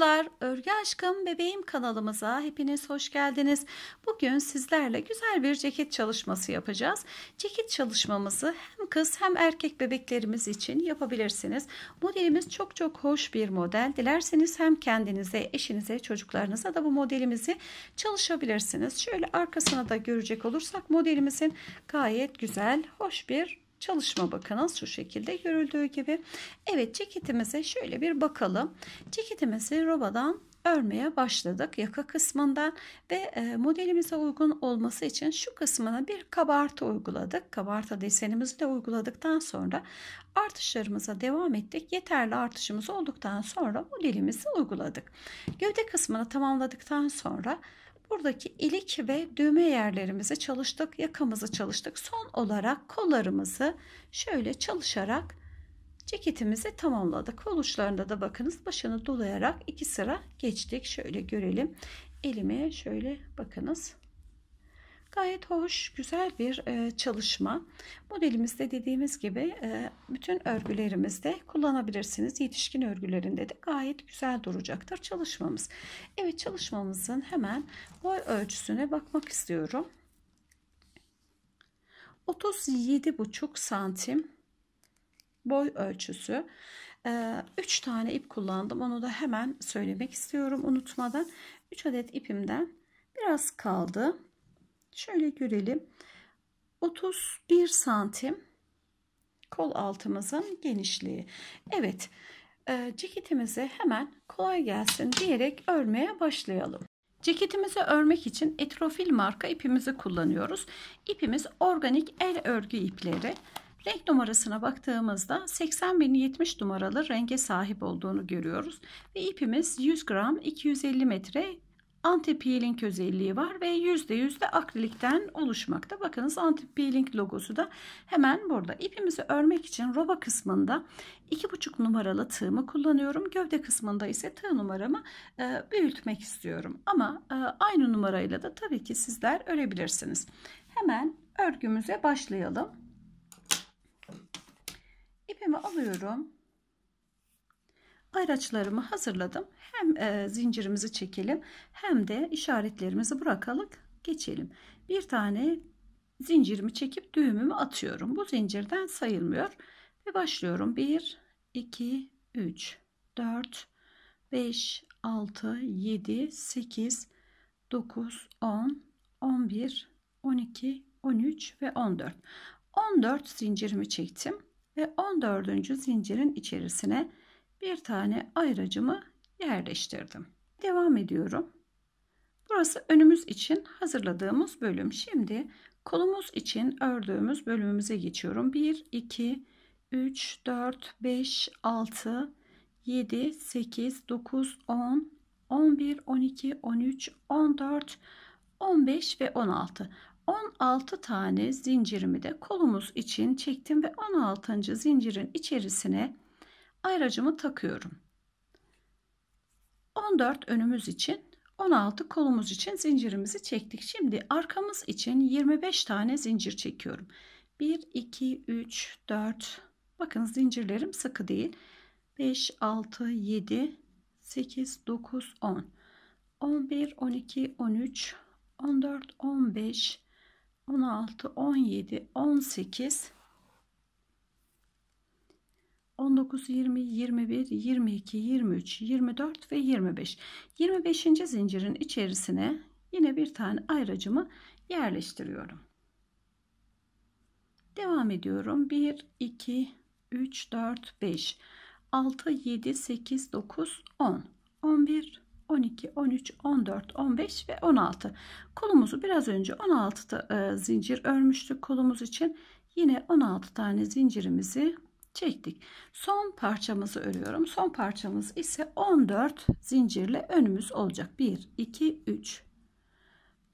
arkadaşlar, Örgü Aşkım Bebeğim kanalımıza hepiniz hoş geldiniz. Bugün sizlerle güzel bir ceket çalışması yapacağız. Ceket çalışmamızı hem kız hem erkek bebeklerimiz için yapabilirsiniz. Modelimiz çok çok hoş bir model. Dilerseniz hem kendinize, eşinize, çocuklarınıza da bu modelimizi çalışabilirsiniz. Şöyle arkasına da görecek olursak modelimizin gayet güzel, hoş bir Çalışma bakınız şu şekilde görüldüğü gibi. Evet ceketimize şöyle bir bakalım. Ceketimizi robadan örmeye başladık yaka kısmından ve e, modelimize uygun olması için şu kısmına bir kabartı uyguladık. Kabartı desenimizi de uyguladıktan sonra artışlarımıza devam ettik. Yeterli artışımız olduktan sonra modelimizi uyguladık. Gövde kısmını tamamladıktan sonra Buradaki ilik ve düğme yerlerimizi çalıştık, yakamızı çalıştık. Son olarak kollarımızı şöyle çalışarak ceketimizi tamamladık. Kol uçlarında da bakınız başını dolayarak iki sıra geçtik. Şöyle görelim. Elimi şöyle bakınız Gayet hoş, güzel bir e, çalışma. Modelimizde dediğimiz gibi e, bütün örgülerimizde kullanabilirsiniz. Yetişkin örgülerinde de gayet güzel duracaktır çalışmamız. Evet çalışmamızın hemen boy ölçüsüne bakmak istiyorum. 37,5 santim boy ölçüsü. 3 e, tane ip kullandım. Onu da hemen söylemek istiyorum unutmadan. 3 adet ipimden biraz kaldı. Şöyle görelim. 31 santim kol altımızın genişliği. Evet e, ceketimizi hemen kolay gelsin diyerek örmeye başlayalım. Ceketimizi örmek için etrofil marka ipimizi kullanıyoruz. İpimiz organik el örgü ipleri. Renk numarasına baktığımızda 80 numaralı renge sahip olduğunu görüyoruz. Ve ipimiz 100 gram 250 metre anti-peeling özelliği var ve %100 de akrilikten oluşmakta. Bakınız anti-peeling logosu da hemen burada. İpimizi örmek için roba kısmında 2,5 numaralı tığımı kullanıyorum. Gövde kısmında ise tığ numaramı e, büyütmek istiyorum. Ama e, aynı numarayla da tabii ki sizler örebilirsiniz. Hemen örgümüze başlayalım. İpimi alıyorum. Ayraçlarımı hazırladım hem e, zincirimizi çekelim hem de işaretlerimizi bırakalım geçelim. Bir tane zincirimi çekip düğümümü atıyorum. Bu zincirden sayılmıyor ve başlıyorum. 1 2 3 4 5 6 7 8 9 10 11 12 13 ve 14. 14 zincirimi çektim ve 14. zincirin içerisine bir tane ayracımı yerleştirdim. Devam ediyorum. Burası önümüz için hazırladığımız bölüm. Şimdi kolumuz için ördüğümüz bölümümüze geçiyorum. 1, 2, 3, 4, 5, 6, 7, 8, 9, 10, 11, 12, 13, 14, 15 ve 16. 16 tane zincirimi de kolumuz için çektim ve 16. zincirin içerisine ayracımı takıyorum. 14 önümüz için 16 kolumuz için zincirimizi çektik. Şimdi arkamız için 25 tane zincir çekiyorum. 1, 2, 3, 4. Bakın zincirlerim sıkı değil. 5, 6, 7, 8, 9, 10. 11, 12, 13, 14, 15, 16, 17, 18, 19, 20, 21, 22, 23, 24 ve 25. 25. zincirin içerisine yine bir tane ayracımı yerleştiriyorum. Devam ediyorum. 1, 2, 3, 4, 5, 6, 7, 8, 9, 10, 11, 12, 13, 14, 15 ve 16. Kolumuzu biraz önce 16 e, zincir örmüştük kolumuz için. Yine 16 tane zincirimizi çektik. Son parçamızı örüyorum. Son parçamız ise 14 zincirle önümüz olacak. 1, 2, 3,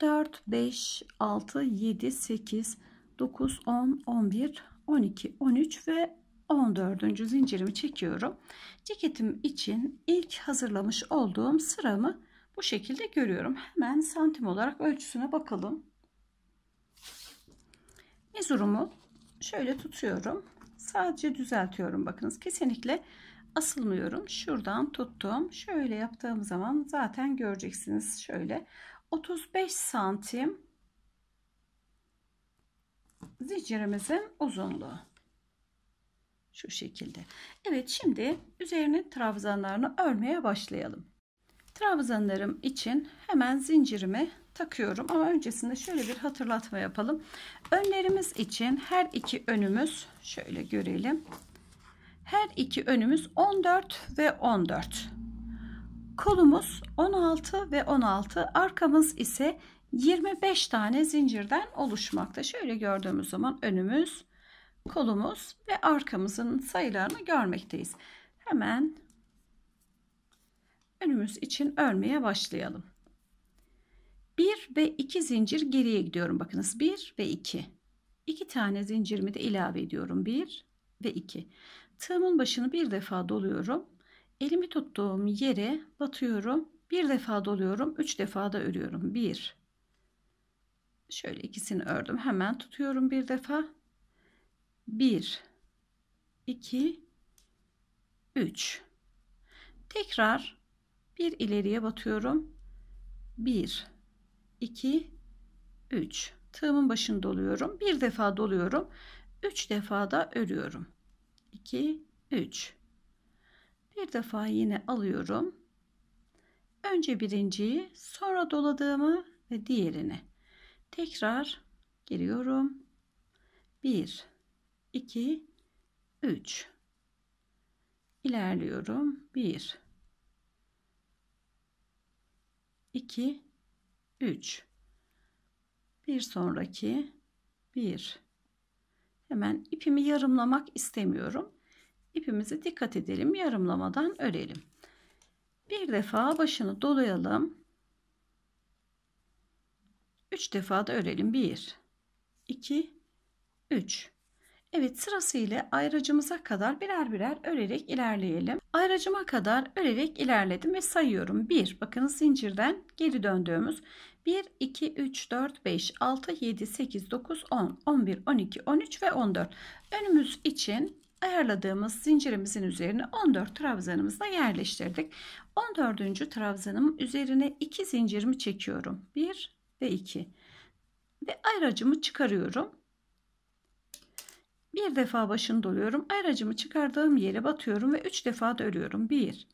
4, 5, 6, 7, 8, 9, 10, 11, 12, 13 ve 14. zincirimi çekiyorum. Ceketim için ilk hazırlamış olduğum sıramı bu şekilde görüyorum. Hemen santim olarak ölçüsüne bakalım. Mezurumu şöyle tutuyorum. Sadece düzeltiyorum bakınız. Kesinlikle asılmıyorum. Şuradan tuttum. Şöyle yaptığım zaman zaten göreceksiniz. Şöyle 35 santim zincirimizin uzunluğu. Şu şekilde. Evet şimdi üzerine trabzanlarını örmeye başlayalım. Trabzanlarım için hemen zincirimi takıyorum ama öncesinde şöyle bir hatırlatma yapalım. Önlerimiz için her iki önümüz şöyle görelim. Her iki önümüz 14 ve 14. Kolumuz 16 ve 16. Arkamız ise 25 tane zincirden oluşmakta. Şöyle gördüğümüz zaman önümüz, kolumuz ve arkamızın sayılarını görmekteyiz. Hemen önümüz için örmeye başlayalım. 1 ve 2 zincir geriye gidiyorum. Bakınız 1 ve 2. 2 tane zincirimi de ilave ediyorum. 1 ve 2. Tığımın başını bir defa doluyorum. Elimi tuttuğum yere batıyorum. Bir defa doluyorum. 3 defa da örüyorum. 1 Şöyle ikisini ördüm. Hemen tutuyorum bir defa. 1 2 3 Tekrar bir ileriye batıyorum. 1 2, 3. Tığımın başını doluyorum. Bir defa doluyorum. 3 defa da örüyorum. 2, 3. Bir defa yine alıyorum. Önce birinciyi, sonra doladığımı ve diğerini. Tekrar giriyorum. 1, 2, 3. İlerliyorum. 1, 2, 3. Bir sonraki 1. Hemen ipimi yarımlamak istemiyorum. İpimizi dikkat edelim. Yarımlamadan örelim. Bir defa başını dolayalım. 3 defa da örelim. 1 2 3 Evet sırasıyla ayracımıza kadar birer birer örerek ilerleyelim. Ayracıma kadar örerek ilerledim ve sayıyorum. 1 bakın zincirden geri döndüğümüz 1, 2, 3, 4, 5, 6, 7, 8, 9, 10, 11, 12, 13 ve 14. Önümüz için ayarladığımız zincirimizin üzerine 14 trabzanımızla yerleştirdik. 14. trabzanım üzerine 2 zincirimi çekiyorum. 1 ve 2. Ve ayracımı çıkarıyorum. Bir defa başını doluyorum. Ayracımı çıkardığım yere batıyorum ve 3 defa da örüyorum. 1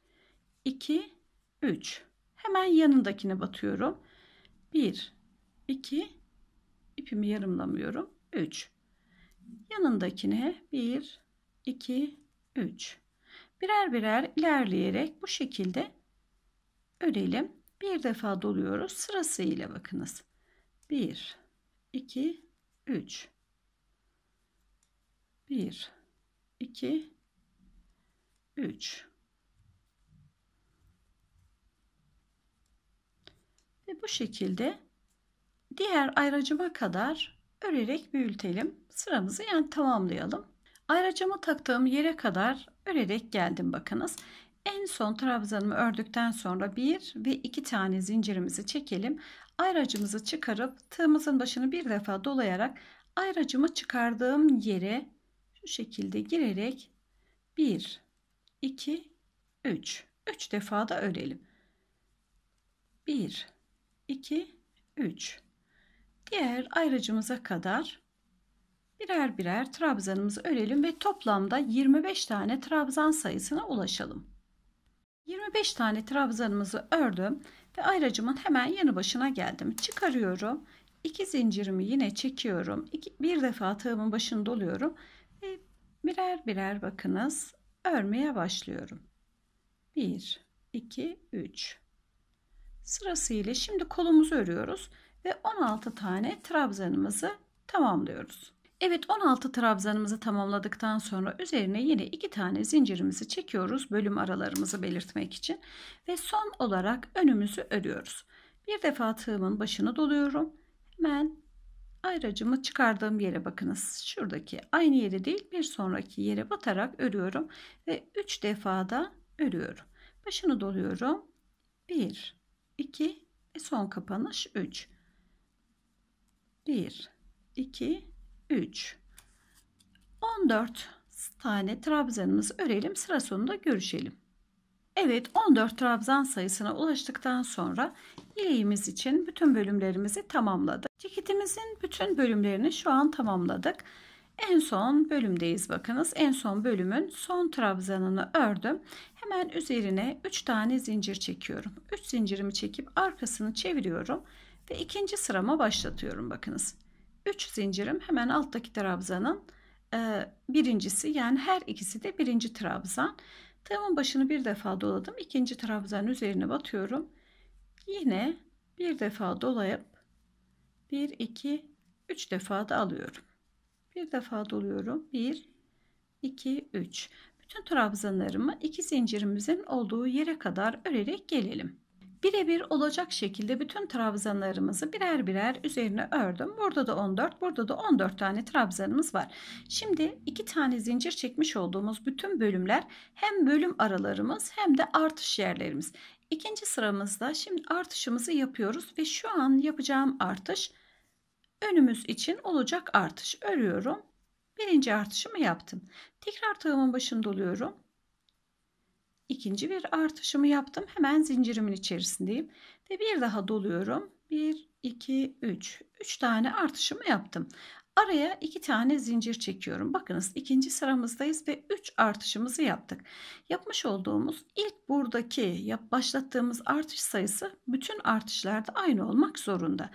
2 3. Hemen yanındakine batıyorum. 1 2 ipimi yarımlamıyorum 3 yanındakine 1 2 3 birer birer ilerleyerek bu şekilde örelim bir defa doluyoruz sırasıyla bakınız 1 2 3 1 2 3 Ve bu şekilde diğer ayracıma kadar örerek büyütelim. Sıramızı yani tamamlayalım. Ayracımı taktığım yere kadar örerek geldim bakınız. En son trabzanımı ördükten sonra bir ve iki tane zincirimizi çekelim. Ayracımızı çıkarıp tığımızın başını bir defa dolayarak ayracımı çıkardığım yere şu şekilde girerek 1 2 3 3 defa da örelim. 1 2, 3. Diğer ayrıcımıza kadar birer birer trabzanımızı örelim ve toplamda 25 tane trabzan sayısına ulaşalım. 25 tane trabzanımızı ördüm ve ayracımın hemen yanı başına geldim. Çıkarıyorum. 2 zincirimi yine çekiyorum. İki, bir defa tığımın başını doluyorum ve birer birer bakınız örmeye başlıyorum. 1 2 3 sırasıyla şimdi kolumuzu örüyoruz ve 16 tane trabzanımızı tamamlıyoruz. Evet 16 trabzanımızı tamamladıktan sonra üzerine yine 2 tane zincirimizi çekiyoruz bölüm aralarımızı belirtmek için ve son olarak önümüzü örüyoruz. Bir defa tığımın başını doluyorum. Hemen ayracımı çıkardığım yere bakınız. Şuradaki aynı yere değil bir sonraki yere batarak örüyorum ve 3 defa da örüyorum. Başını doluyorum. 1 2 ve son kapanış 3. 1 2 3 14 tane trabzanımızı örelim. Sıra sonunda görüşelim. Evet 14 trabzan sayısına ulaştıktan sonra ileğimiz için bütün bölümlerimizi tamamladık. Ceketimizin bütün bölümlerini şu an tamamladık. En son bölümdeyiz bakınız. En son bölümün son trabzanını ördüm. Hemen üzerine 3 tane zincir çekiyorum. 3 zincirimi çekip arkasını çeviriyorum ve ikinci sırama başlatıyorum bakınız. 3 zincirim hemen alttaki trabzanın e, birincisi yani her ikisi de birinci trabzan. Tığımın başını bir defa doladım. İkinci trabzanın üzerine batıyorum. Yine bir defa dolayıp 1 2 3 defa da alıyorum bir defa doluyorum 1 2 3 bütün trabzanlarımı iki zincirimizin olduğu yere kadar örerek gelelim birebir olacak şekilde bütün trabzanlarımızı birer birer üzerine ördüm. Burada da 14, burada da 14 tane trabzanımız var. Şimdi iki tane zincir çekmiş olduğumuz bütün bölümler hem bölüm aralarımız hem de artış yerlerimiz. İkinci sıramızda şimdi artışımızı yapıyoruz ve şu an yapacağım artış önümüz için olacak artış örüyorum. Birinci artışımı yaptım. Tekrar tığımın başını doluyorum. İkinci bir artışımı yaptım. Hemen zincirimin içerisindeyim. Ve bir daha doluyorum. 1, 2, 3. 3 tane artışımı yaptım. Araya 2 tane zincir çekiyorum. Bakınız ikinci sıramızdayız ve 3 artışımızı yaptık. Yapmış olduğumuz ilk buradaki yap başlattığımız artış sayısı bütün artışlarda aynı olmak zorunda.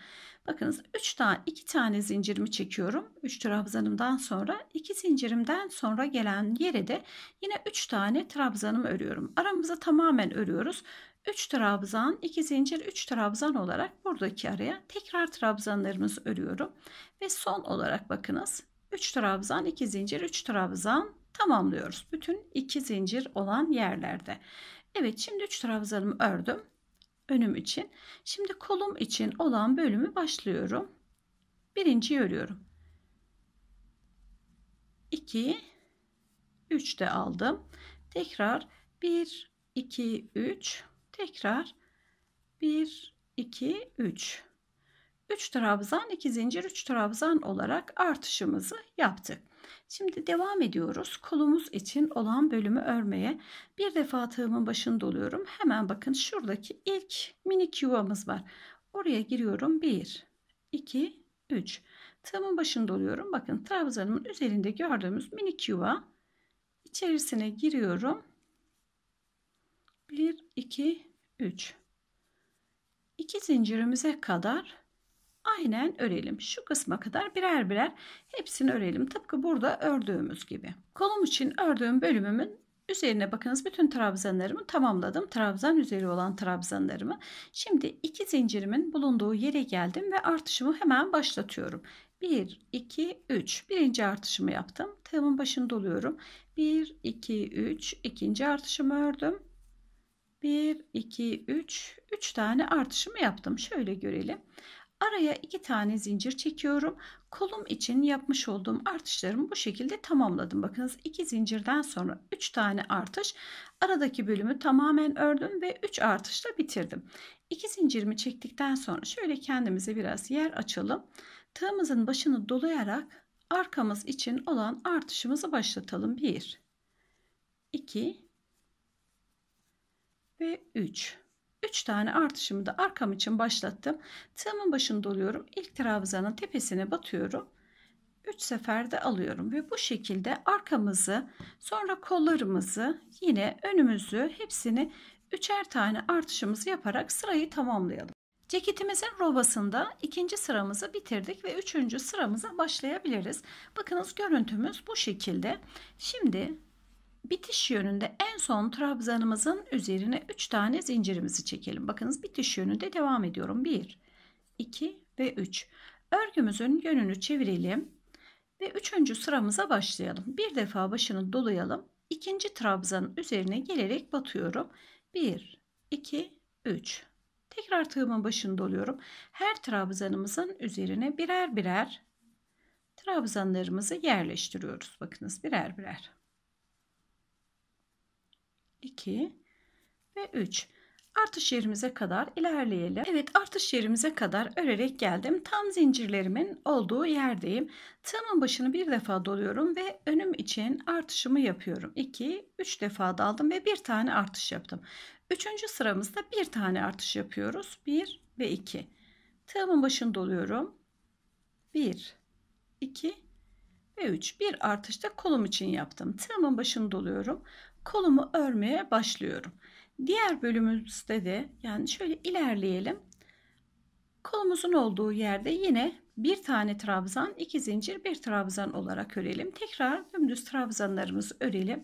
Bakınız 3 tane 2 tane zincirimi çekiyorum. 3 trabzanımdan sonra 2 zincirimden sonra gelen yere de yine 3 tane trabzanımı örüyorum. Aramızı tamamen örüyoruz. 3 trabzan, 2 zincir, 3 trabzan olarak buradaki araya tekrar trabzanlarımızı örüyorum. Ve son olarak bakınız 3 trabzan, 2 zincir, 3 trabzan tamamlıyoruz. Bütün 2 zincir olan yerlerde. Evet şimdi 3 trabzanımı ördüm önüm için. Şimdi kolum için olan bölümü başlıyorum. Birinci örüyorum. 2 3 de aldım. Tekrar 1 2 3 tekrar 1 2 3 3 trabzan 2 zincir 3 trabzan olarak artışımızı yaptık. Şimdi devam ediyoruz. Kolumuz için olan bölümü örmeye. Bir defa tığımın başını doluyorum. Hemen bakın şuradaki ilk minik yuvamız var. Oraya giriyorum. 1, 2, 3. Tığımın başını doluyorum. Bakın trabzanımın üzerinde gördüğümüz minik yuva. içerisine giriyorum. 1, 2, 3. 2 zincirimize kadar aynen örelim. Şu kısma kadar birer birer hepsini örelim. Tıpkı burada ördüğümüz gibi. Kolum için ördüğüm bölümümün üzerine bakınız bütün trabzanlarımı tamamladım. Trabzan üzeri olan trabzanlarımı. Şimdi iki zincirimin bulunduğu yere geldim ve artışımı hemen başlatıyorum. 1, 2, 3. Birinci artışımı yaptım. Tığımın başını doluyorum. 1, 2, 3. ikinci artışımı ördüm. 1, 2, 3. 3 tane artışımı yaptım. Şöyle görelim. Araya iki tane zincir çekiyorum. Kolum için yapmış olduğum artışlarımı bu şekilde tamamladım. Bakınız iki zincirden sonra üç tane artış. Aradaki bölümü tamamen ördüm ve üç artışla bitirdim. İki zincirimi çektikten sonra şöyle kendimize biraz yer açalım. Tığımızın başını dolayarak arkamız için olan artışımızı başlatalım. Bir, iki ve üç. 3 tane artışımı da arkam için başlattım. Tığımın başını doluyorum. İlk trabzanın tepesine batıyorum. 3 seferde alıyorum ve bu şekilde arkamızı sonra kollarımızı yine önümüzü hepsini üçer tane artışımızı yaparak sırayı tamamlayalım. Ceketimizin robasında ikinci sıramızı bitirdik ve üçüncü sıramıza başlayabiliriz. Bakınız görüntümüz bu şekilde. Şimdi bitiş yönünde en son trabzanımızın üzerine 3 tane zincirimizi çekelim. Bakınız bitiş yönünde devam ediyorum. 1, 2 ve 3. Örgümüzün yönünü çevirelim ve 3. sıramıza başlayalım. Bir defa başını dolayalım. İkinci trabzanın üzerine gelerek batıyorum. 1, 2, 3. Tekrar tığımın başını doluyorum. Her trabzanımızın üzerine birer birer trabzanlarımızı yerleştiriyoruz. Bakınız birer birer. 2 ve 3. Artış yerimize kadar ilerleyelim. Evet artış yerimize kadar örerek geldim. Tam zincirlerimin olduğu yerdeyim. Tığımın başını bir defa doluyorum ve önüm için artışımı yapıyorum. 2, 3 defa daldım ve bir tane artış yaptım. 3. sıramızda bir tane artış yapıyoruz. 1 ve 2. Tığımın başını doluyorum. 1, 2 ve 3. Bir artış da kolum için yaptım. Tığımın başını doluyorum kolumu örmeye başlıyorum. Diğer bölümümüzde de yani şöyle ilerleyelim. Kolumuzun olduğu yerde yine bir tane trabzan, iki zincir, bir trabzan olarak örelim. Tekrar dümdüz trabzanlarımızı örelim.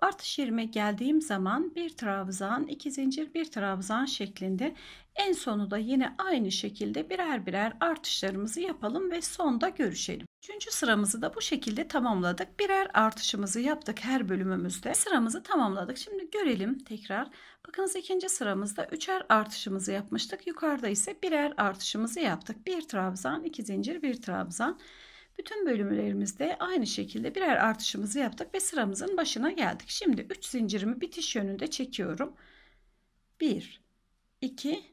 Artış yerime geldiğim zaman bir trabzan, iki zincir, bir trabzan şeklinde en sonu da yine aynı şekilde birer birer artışlarımızı yapalım ve sonda görüşelim. Üçüncü sıramızı da bu şekilde tamamladık. Birer artışımızı yaptık her bölümümüzde. Sıramızı tamamladık. Şimdi görelim tekrar. Bakınız ikinci sıramızda üçer artışımızı yapmıştık. Yukarıda ise birer artışımızı yaptık. Bir trabzan, iki zincir, bir trabzan. Bütün bölümlerimizde aynı şekilde birer artışımızı yaptık ve sıramızın başına geldik. Şimdi 3 zincirimi bitiş yönünde çekiyorum. 1, 2,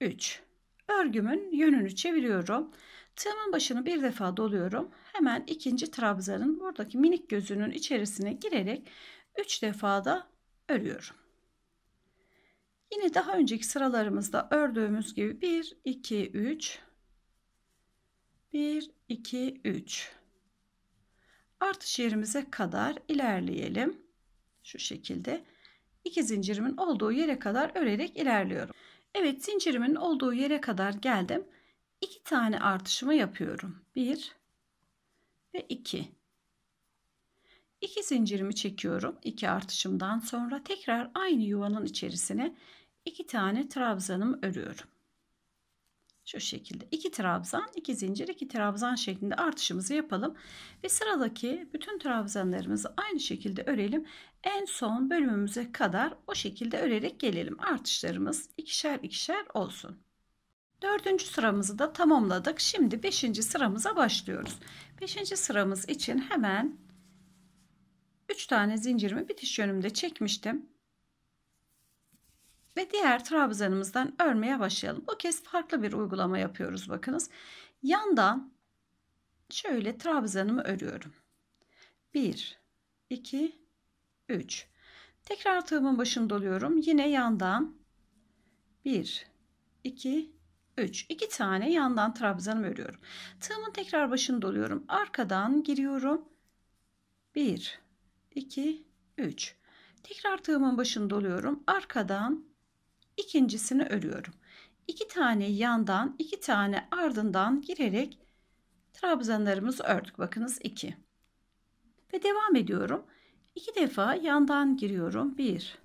3. Örgümün yönünü çeviriyorum. Tığımın başını bir defa doluyorum. Hemen ikinci trabzanın buradaki minik gözünün içerisine girerek 3 defa da örüyorum. Yine daha önceki sıralarımızda ördüğümüz gibi 1 2 3 1 2 3 artış yerimize kadar ilerleyelim. Şu şekilde iki zincirimin olduğu yere kadar örerek ilerliyorum. Evet zincirimin olduğu yere kadar geldim iki tane artışımı yapıyorum. 1 ve 2. İki. zincirimi çekiyorum. 2 artışımdan sonra tekrar aynı yuvanın içerisine iki tane trabzanımı örüyorum. Şu şekilde iki trabzan, iki zincir, iki trabzan şeklinde artışımızı yapalım ve sıradaki bütün trabzanlarımızı aynı şekilde örelim. En son bölümümüze kadar o şekilde örerek gelelim. Artışlarımız ikişer ikişer olsun. Dördüncü sıramızı da tamamladık. Şimdi beşinci sıramıza başlıyoruz. Beşinci sıramız için hemen 3 tane zincirimi bitiş yönümde çekmiştim. Ve diğer trabzanımızdan örmeye başlayalım. Bu kez farklı bir uygulama yapıyoruz bakınız. Yandan şöyle trabzanımı örüyorum. 1, 2, 3. Tekrar tığımın başını doluyorum. Yine yandan 1, 2, 3. 2 tane yandan trabzanımı örüyorum. Tığımın tekrar başını doluyorum. Arkadan giriyorum. 1 2 3. Tekrar tığımın başını doluyorum. Arkadan ikincisini örüyorum. 2 tane yandan, 2 tane ardından girerek trabzanlarımızı ördük. Bakınız 2. Ve devam ediyorum. 2 defa yandan giriyorum. 1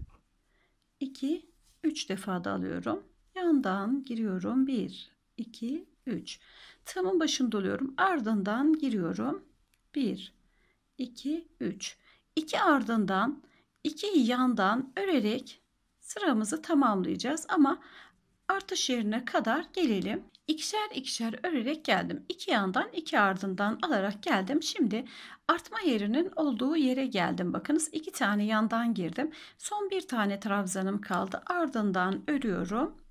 2 3 defa da alıyorum. Yandan giriyorum. 1, 2, 3. Tığımın başını doluyorum. Ardından giriyorum. 1, 2, 3. 2 ardından, 2 yandan örerek sıramızı tamamlayacağız. Ama artış yerine kadar gelelim. İkişer ikişer örerek geldim. İki yandan iki ardından alarak geldim. Şimdi artma yerinin olduğu yere geldim. Bakınız iki tane yandan girdim. Son bir tane trabzanım kaldı. Ardından örüyorum.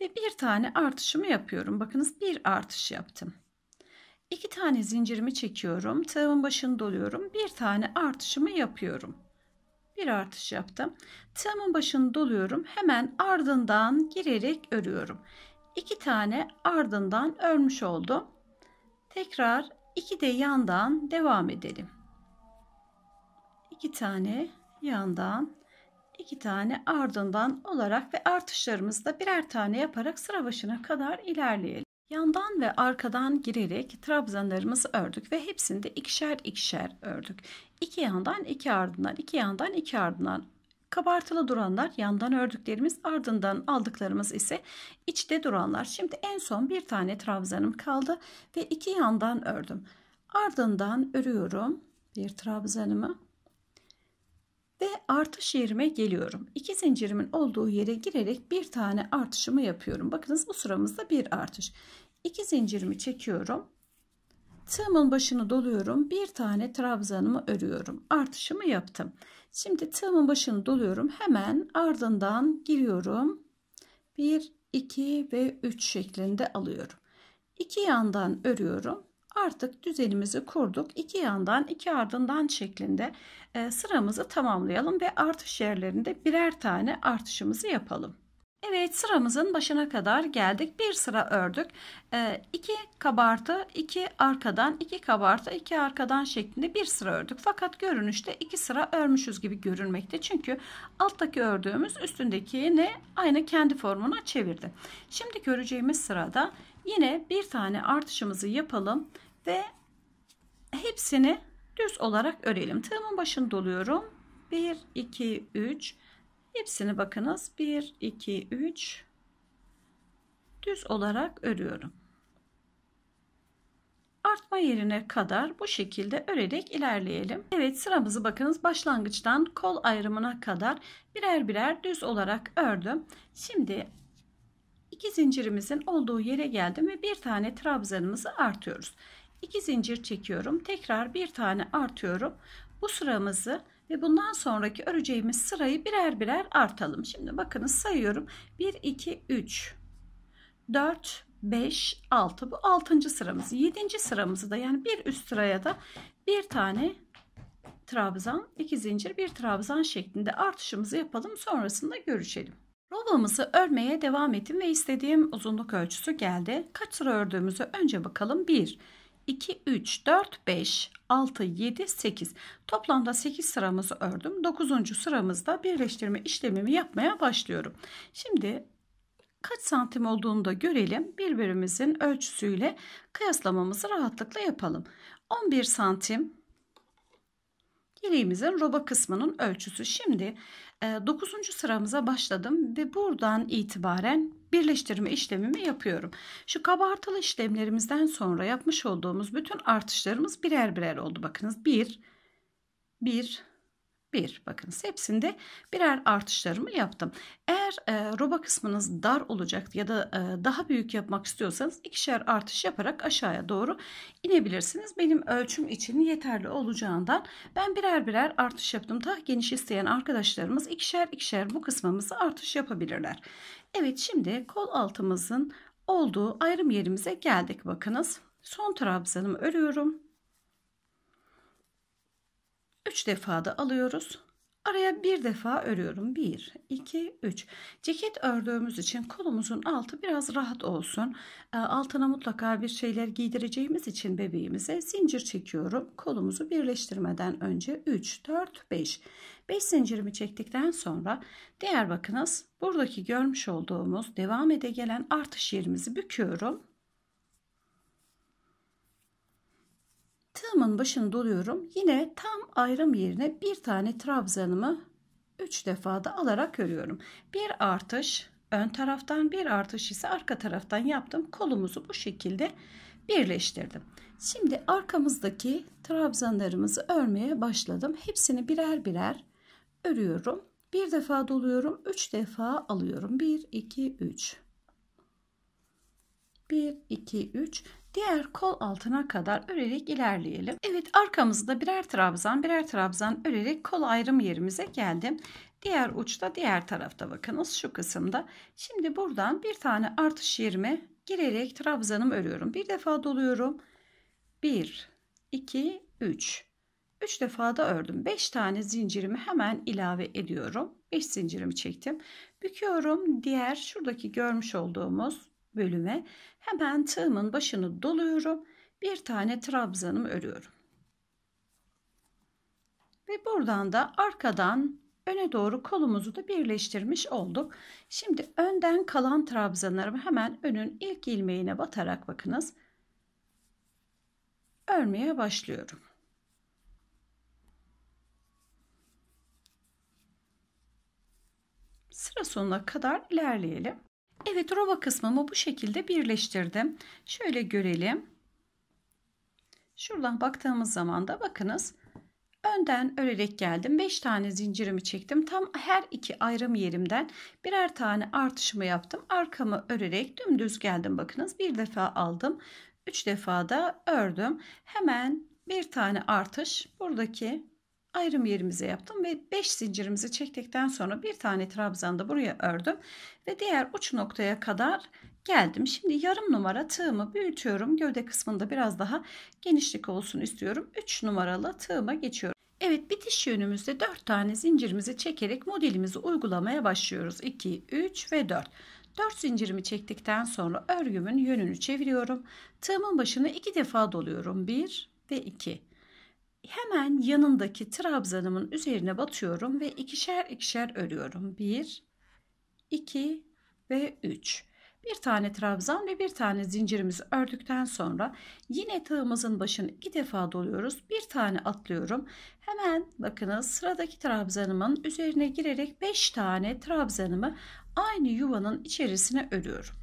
Ve bir tane artışımı yapıyorum. Bakınız bir artış yaptım. İki tane zincirimi çekiyorum. Tığımın başını doluyorum. Bir tane artışımı yapıyorum. Bir artış yaptım. Tığımın başını doluyorum. Hemen ardından girerek örüyorum. İki tane ardından örmüş oldum. Tekrar iki de yandan devam edelim. İki tane yandan iki tane ardından olarak ve artışlarımızda birer tane yaparak sıra başına kadar ilerleyelim. Yandan ve arkadan girerek trabzanlarımızı ördük ve hepsinde ikişer ikişer ördük. İki yandan iki ardından iki yandan iki ardından Kabartılı duranlar yandan ördüklerimiz ardından aldıklarımız ise içte duranlar. Şimdi en son bir tane trabzanım kaldı ve iki yandan ördüm. Ardından örüyorum bir trabzanımı ve artış yerime geliyorum. İki zincirimin olduğu yere girerek bir tane artışımı yapıyorum. Bakınız bu sıramızda bir artış. İki zincirimi çekiyorum. Tığımın başını doluyorum. Bir tane trabzanımı örüyorum. Artışımı yaptım. Şimdi tığımın başını doluyorum. Hemen ardından giriyorum. 1, 2 ve 3 şeklinde alıyorum. İki yandan örüyorum. Artık düzenimizi kurduk. İki yandan iki ardından şeklinde ee, sıramızı tamamlayalım ve artış yerlerinde birer tane artışımızı yapalım. Evet sıramızın başına kadar geldik. Bir sıra ördük. 2 ee, kabartı, 2 arkadan, 2 kabartı, 2 arkadan şeklinde bir sıra ördük. Fakat görünüşte 2 sıra örmüşüz gibi görünmekte. Çünkü alttaki ördüğümüz üstündekini aynı kendi formuna çevirdi. Şimdi göreceğimiz sırada yine bir tane artışımızı yapalım ve hepsini düz olarak örelim. Tığımın başını doluyorum. 1, 2, 3. Hepsini bakınız. 1, 2, 3. Düz olarak örüyorum. Artma yerine kadar bu şekilde örerek ilerleyelim. Evet sıramızı bakınız başlangıçtan kol ayrımına kadar birer birer düz olarak ördüm. Şimdi iki zincirimizin olduğu yere geldim ve bir tane trabzanımızı artıyoruz. 2 zincir çekiyorum. Tekrar bir tane artıyorum. Bu sıramızı ve bundan sonraki öreceğimiz sırayı birer birer artalım. Şimdi bakınız sayıyorum. 1 2 3 4 5 6 bu 6. sıramız. 7. sıramızı da yani bir üst sıraya da bir tane trabzan, iki zincir, bir trabzan şeklinde artışımızı yapalım. Sonrasında görüşelim. Robamızı örmeye devam ettim ve istediğim uzunluk ölçüsü geldi. Kaç sıra ördüğümüzü önce bakalım. 1 2, 3, 4, 5, 6, 7, 8. Toplamda 8 sıramızı ördüm. 9. sıramızda birleştirme işlemimi yapmaya başlıyorum. Şimdi kaç santim olduğunu da görelim. Birbirimizin ölçüsüyle kıyaslamamızı rahatlıkla yapalım. 11 santim yeleğimizin roba kısmının ölçüsü. Şimdi 9. E, sıramıza başladım ve buradan itibaren birleştirme işlemimi yapıyorum. Şu kabartılı işlemlerimizden sonra yapmış olduğumuz bütün artışlarımız birer birer oldu. Bakınız 1, 1, 1. Bakınız hepsinde birer artışlarımı yaptım. Eğer e, roba kısmınız dar olacak ya da e, daha büyük yapmak istiyorsanız ikişer artış yaparak aşağıya doğru inebilirsiniz. Benim ölçüm için yeterli olacağından ben birer birer artış yaptım. Daha geniş isteyen arkadaşlarımız ikişer ikişer bu kısmımızı artış yapabilirler. Evet şimdi kol altımızın olduğu ayrım yerimize geldik bakınız. Son trabzanımı örüyorum. 3 defa da alıyoruz. Araya bir defa örüyorum. 1, 2, 3. Ceket ördüğümüz için kolumuzun altı biraz rahat olsun. Ee, altına mutlaka bir şeyler giydireceğimiz için bebeğimize zincir çekiyorum. Kolumuzu birleştirmeden önce 3, 4, 5. 5 zincirimi çektikten sonra diğer bakınız buradaki görmüş olduğumuz devam ede gelen artış yerimizi büküyorum. Tığımın başını doluyorum. Yine tam ayrım yerine bir tane trabzanımı 3 defada alarak örüyorum. Bir artış ön taraftan bir artış ise arka taraftan yaptım. Kolumuzu bu şekilde birleştirdim. Şimdi arkamızdaki trabzanlarımızı örmeye başladım. Hepsini birer birer örüyorum. Bir defa doluyorum. 3 defa alıyorum. 1 2 3 1 2 3 diğer kol altına kadar örerek ilerleyelim. Evet arkamızda birer trabzan birer trabzan örerek kol ayrım yerimize geldim. Diğer uçta diğer tarafta bakınız şu kısımda. Şimdi buradan bir tane artış yerime girerek trabzanımı örüyorum. Bir defa doluyorum. 1, 2, 3. 3 defa da ördüm. 5 tane zincirimi hemen ilave ediyorum. 5 zincirimi çektim. Büküyorum. Diğer şuradaki görmüş olduğumuz bölüme Hemen tığımın başını doluyorum. Bir tane trabzanımı örüyorum. Ve buradan da arkadan öne doğru kolumuzu da birleştirmiş olduk. Şimdi önden kalan trabzanlarımı hemen önün ilk ilmeğine batarak bakınız. Örmeye başlıyorum. Sıra sonuna kadar ilerleyelim. Evet rova kısmımı bu şekilde birleştirdim. Şöyle görelim. Şuradan baktığımız zaman da bakınız önden örerek geldim. 5 tane zincirimi çektim. Tam her iki ayrım yerimden birer tane artışımı yaptım. Arkamı örerek dümdüz geldim. Bakınız bir defa aldım. 3 defa da ördüm. Hemen bir tane artış buradaki ayrım yerimize yaptım ve 5 zincirimizi çektikten sonra bir tane trabzanda buraya ördüm ve diğer uç noktaya kadar geldim. Şimdi yarım numara tığımı büyütüyorum. Gövde kısmında biraz daha genişlik olsun istiyorum. 3 numaralı tığıma geçiyorum. Evet bitiş yönümüzde 4 tane zincirimizi çekerek modelimizi uygulamaya başlıyoruz. 2, 3 ve 4. 4 zincirimi çektikten sonra örgümün yönünü çeviriyorum. Tığımın başını 2 defa doluyorum. 1 ve 2. Hemen yanındaki trabzanımın üzerine batıyorum ve ikişer ikişer örüyorum. 1, 2 ve 3. Bir tane trabzan ve bir tane zincirimizi ördükten sonra yine tığımızın başını iki defa doluyoruz. Bir tane atlıyorum. Hemen bakınız sıradaki trabzanımın üzerine girerek 5 tane trabzanımı aynı yuvanın içerisine örüyorum.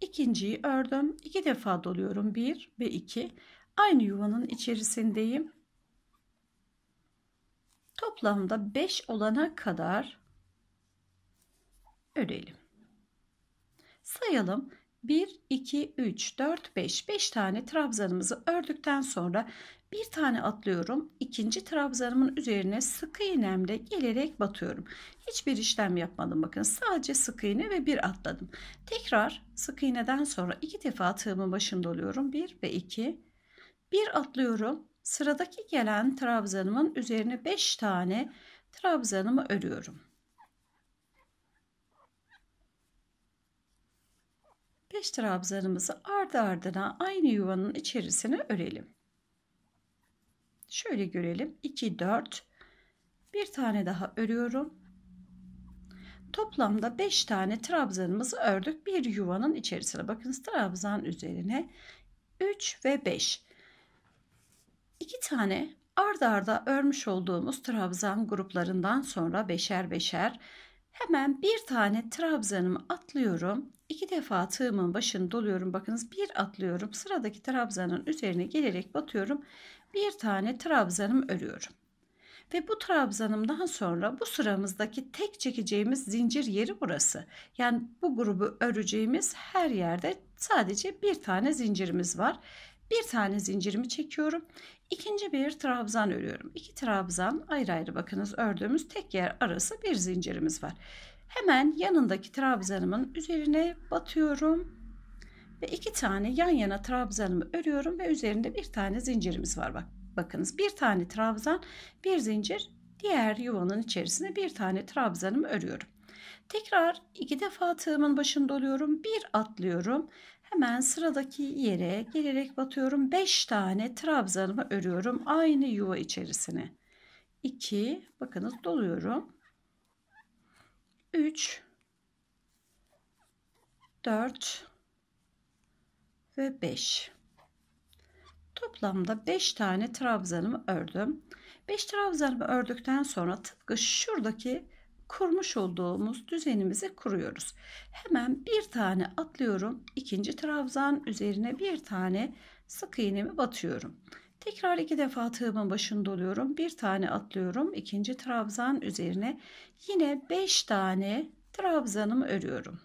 İkinciyi ördüm. iki defa doluyorum. 1 ve 2. Aynı yuvanın içerisindeyim. Toplamda 5 olana kadar örelim. Sayalım. 1, 2, 3, 4, 5. 5 tane trabzanımızı ördükten sonra bir tane atlıyorum. ikinci trabzanımın üzerine sık iğnemle gelerek batıyorum. Hiçbir işlem yapmadım bakın. Sadece sık iğne ve bir atladım. Tekrar sık iğneden sonra iki defa tığımın başında oluyorum. 1 ve 2 bir atlıyorum. Sıradaki gelen trabzanımın üzerine 5 tane trabzanımı örüyorum. 5 trabzanımızı ardı ardına aynı yuvanın içerisine örelim. Şöyle görelim. 2 4 bir tane daha örüyorum. Toplamda 5 tane trabzanımızı ördük. Bir yuvanın içerisine bakınız trabzan üzerine 3 ve 5. İki tane ardarda arda örmüş olduğumuz trabzan gruplarından sonra beşer beşer hemen bir tane trabzanımı atlıyorum. İki defa tığımın başını doluyorum. Bakınız bir atlıyorum. Sıradaki trabzanın üzerine gelerek batıyorum. Bir tane trabzanım örüyorum. Ve bu trabzanım daha sonra bu sıramızdaki tek çekeceğimiz zincir yeri burası. Yani bu grubu öreceğimiz her yerde sadece bir tane zincirimiz var. Bir tane zincirimi çekiyorum. İkinci bir trabzan örüyorum. İki trabzan ayrı ayrı bakınız ördüğümüz tek yer arası bir zincirimiz var. Hemen yanındaki trabzanımın üzerine batıyorum ve iki tane yan yana trabzanımı örüyorum ve üzerinde bir tane zincirimiz var bak. Bakınız bir tane trabzan, bir zincir, diğer yuvanın içerisine bir tane trabzanımı örüyorum. Tekrar iki defa tığımın başında oluyorum. Bir atlıyorum. Hemen sıradaki yere gelerek batıyorum. 5 tane trabzanımı örüyorum aynı yuva içerisine. 2 bakınız doluyorum. 3 4 ve 5. Toplamda 5 tane trabzanımı ördüm. 5 trabzanımı ördükten sonra tıpkı şuradaki kurmuş olduğumuz düzenimizi kuruyoruz. Hemen bir tane atlıyorum. ikinci trabzan üzerine bir tane sık iğnemi batıyorum. Tekrar iki defa tığımın başını doluyorum. Bir tane atlıyorum. ikinci trabzan üzerine yine beş tane trabzanımı örüyorum.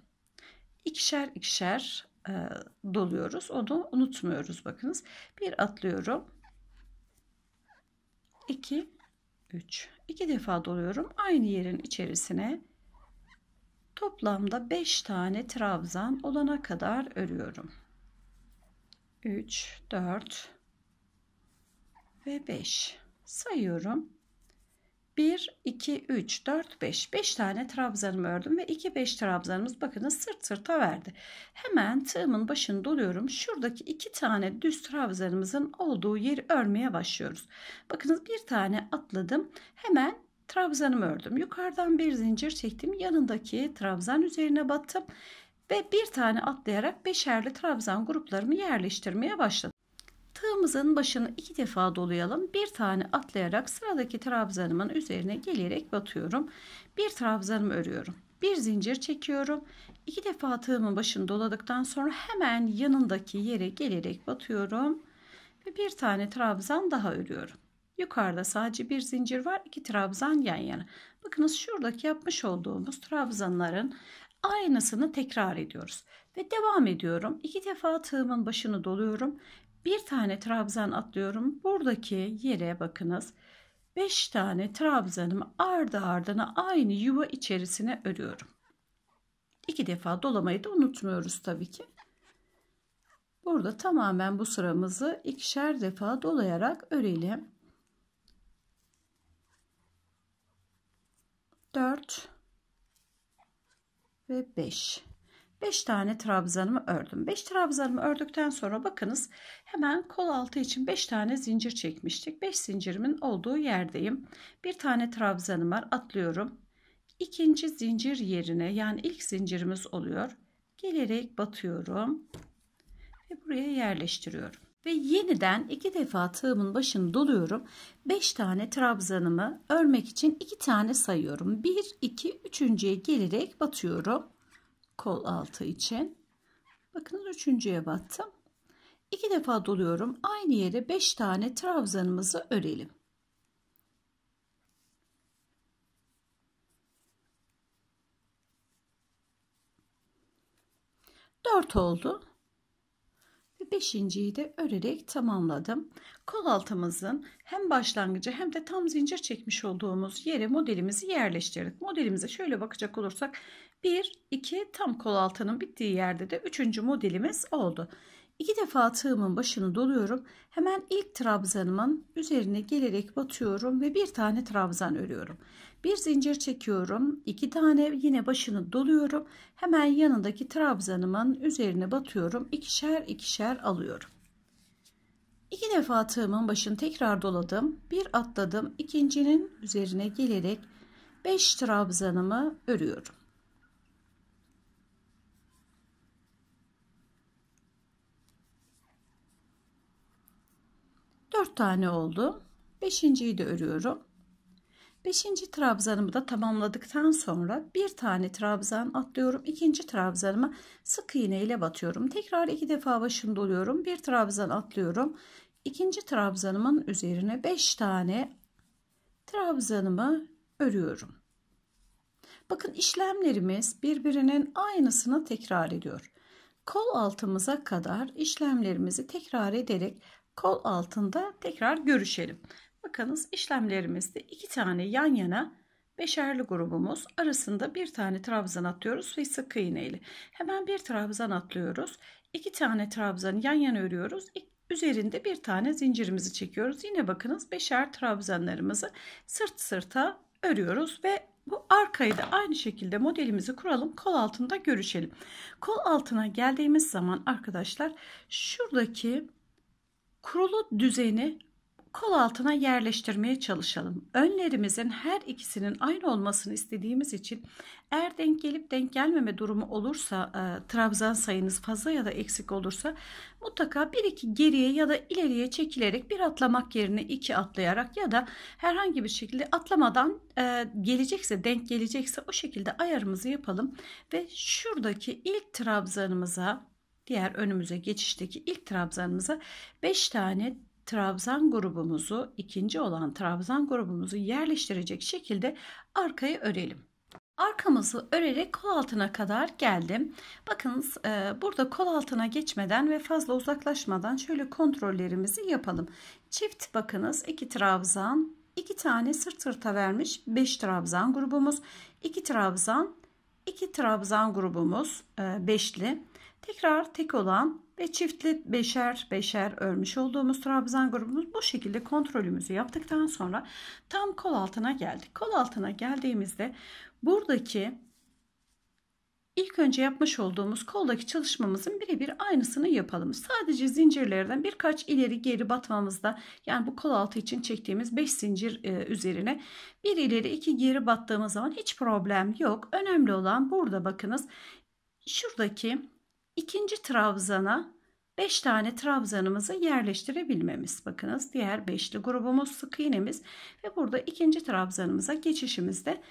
İkişer ikişer e, doluyoruz. Onu unutmuyoruz bakınız. Bir atlıyorum. 2 3 iki defa doluyorum aynı yerin içerisine toplamda 5 tane trabzan olana kadar örüyorum 3 4 ve 5 sayıyorum 1, 2, 3, 4, 5. 5 tane trabzanımı ördüm ve 2, 5 trabzanımız bakınız sırt sırta verdi. Hemen tığımın başını doluyorum. Şuradaki 2 tane düz trabzanımızın olduğu yeri örmeye başlıyoruz. Bakınız bir tane atladım. Hemen trabzanımı ördüm. Yukarıdan bir zincir çektim. Yanındaki trabzan üzerine battım. Ve bir tane atlayarak beşerli trabzan gruplarımı yerleştirmeye başladım. Tığımızın başını iki defa dolayalım. Bir tane atlayarak sıradaki trabzanımın üzerine gelerek batıyorum. Bir trabzanımı örüyorum. Bir zincir çekiyorum. İki defa tığımın başını doladıktan sonra hemen yanındaki yere gelerek batıyorum. Ve bir tane trabzan daha örüyorum. Yukarıda sadece bir zincir var. iki trabzan yan yana. Bakınız şuradaki yapmış olduğumuz trabzanların aynısını tekrar ediyoruz. Ve devam ediyorum. İki defa tığımın başını doluyorum bir tane trabzan atlıyorum. Buradaki yere bakınız. 5 tane trabzanımı ardı ardına aynı yuva içerisine örüyorum. İki defa dolamayı da unutmuyoruz tabii ki. Burada tamamen bu sıramızı ikişer defa dolayarak örelim. 4 ve 5 5 tane trabzanımı ördüm. 5 trabzanımı ördükten sonra bakınız hemen kol altı için 5 tane zincir çekmiştik. 5 zincirimin olduğu yerdeyim. Bir tane trabzanım var atlıyorum. İkinci zincir yerine yani ilk zincirimiz oluyor. Gelerek batıyorum ve buraya yerleştiriyorum. Ve yeniden iki defa tığımın başını doluyorum. 5 tane trabzanımı örmek için 2 tane sayıyorum. 1, 2, 3.ye gelerek batıyorum kol altı için. Bakın üçüncüye battım. İki defa doluyorum. Aynı yere beş tane trabzanımızı örelim. Dört oldu. Ve beşinciyi de örerek tamamladım. Kol altımızın hem başlangıcı hem de tam zincir çekmiş olduğumuz yere modelimizi yerleştirdik. Modelimize şöyle bakacak olursak 1, 2 tam kol altının bittiği yerde de 3. modelimiz oldu. İki defa tığımın başını doluyorum. Hemen ilk trabzanımın üzerine gelerek batıyorum ve bir tane trabzan örüyorum. Bir zincir çekiyorum. 2 tane yine başını doluyorum. Hemen yanındaki trabzanımın üzerine batıyorum. İkişer ikişer alıyorum. İki defa tığımın başını tekrar doladım. Bir atladım. ikincinin üzerine gelerek 5 trabzanımı örüyorum. 4 tane oldu. Beşinciyi de örüyorum. Beşinci trabzanımı da tamamladıktan sonra bir tane trabzan atlıyorum. ikinci trabzanımı sık iğne ile batıyorum. Tekrar iki defa başını doluyorum. Bir trabzan atlıyorum. ikinci trabzanımın üzerine 5 tane trabzanımı örüyorum. Bakın işlemlerimiz birbirinin aynısını tekrar ediyor. Kol altımıza kadar işlemlerimizi tekrar ederek kol altında tekrar görüşelim. Bakınız işlemlerimizde iki tane yan yana beşerli grubumuz arasında bir tane trabzan atıyoruz ve sık iğne ile. Hemen bir trabzan atlıyoruz. iki tane trabzanı yan yana örüyoruz. Üzerinde bir tane zincirimizi çekiyoruz. Yine bakınız beşer trabzanlarımızı sırt sırta örüyoruz ve bu arkayı da aynı şekilde modelimizi kuralım. Kol altında görüşelim. Kol altına geldiğimiz zaman arkadaşlar şuradaki Kurulu düzeni kol altına yerleştirmeye çalışalım. Önlerimizin her ikisinin aynı olmasını istediğimiz için eğer denk gelip denk gelmeme durumu olursa e, trabzan sayınız fazla ya da eksik olursa mutlaka bir iki geriye ya da ileriye çekilerek bir atlamak yerine iki atlayarak ya da herhangi bir şekilde atlamadan e, gelecekse denk gelecekse o şekilde ayarımızı yapalım ve şuradaki ilk trabzanımıza diğer önümüze geçişteki ilk trabzanımıza 5 tane trabzan grubumuzu ikinci olan trabzan grubumuzu yerleştirecek şekilde arkayı örelim. Arkamızı örerek kol altına kadar geldim. Bakınız e, burada kol altına geçmeden ve fazla uzaklaşmadan şöyle kontrollerimizi yapalım. Çift bakınız iki trabzan, iki tane sırt sırta vermiş 5 trabzan grubumuz, iki trabzan, iki trabzan grubumuz e, beşli. Tekrar tek olan ve çiftli beşer beşer örmüş olduğumuz trabzan grubumuz bu şekilde kontrolümüzü yaptıktan sonra tam kol altına geldik. Kol altına geldiğimizde buradaki ilk önce yapmış olduğumuz koldaki çalışmamızın birebir aynısını yapalım. Sadece zincirlerden birkaç ileri geri batmamızda yani bu kol altı için çektiğimiz 5 zincir e, üzerine bir ileri iki geri battığımız zaman hiç problem yok. Önemli olan burada bakınız şuradaki ikinci trabzana 5 tane trabzanımızı yerleştirebilmemiz. Bakınız diğer beşli grubumuz sık iğnemiz ve burada ikinci trabzanımıza geçişimizde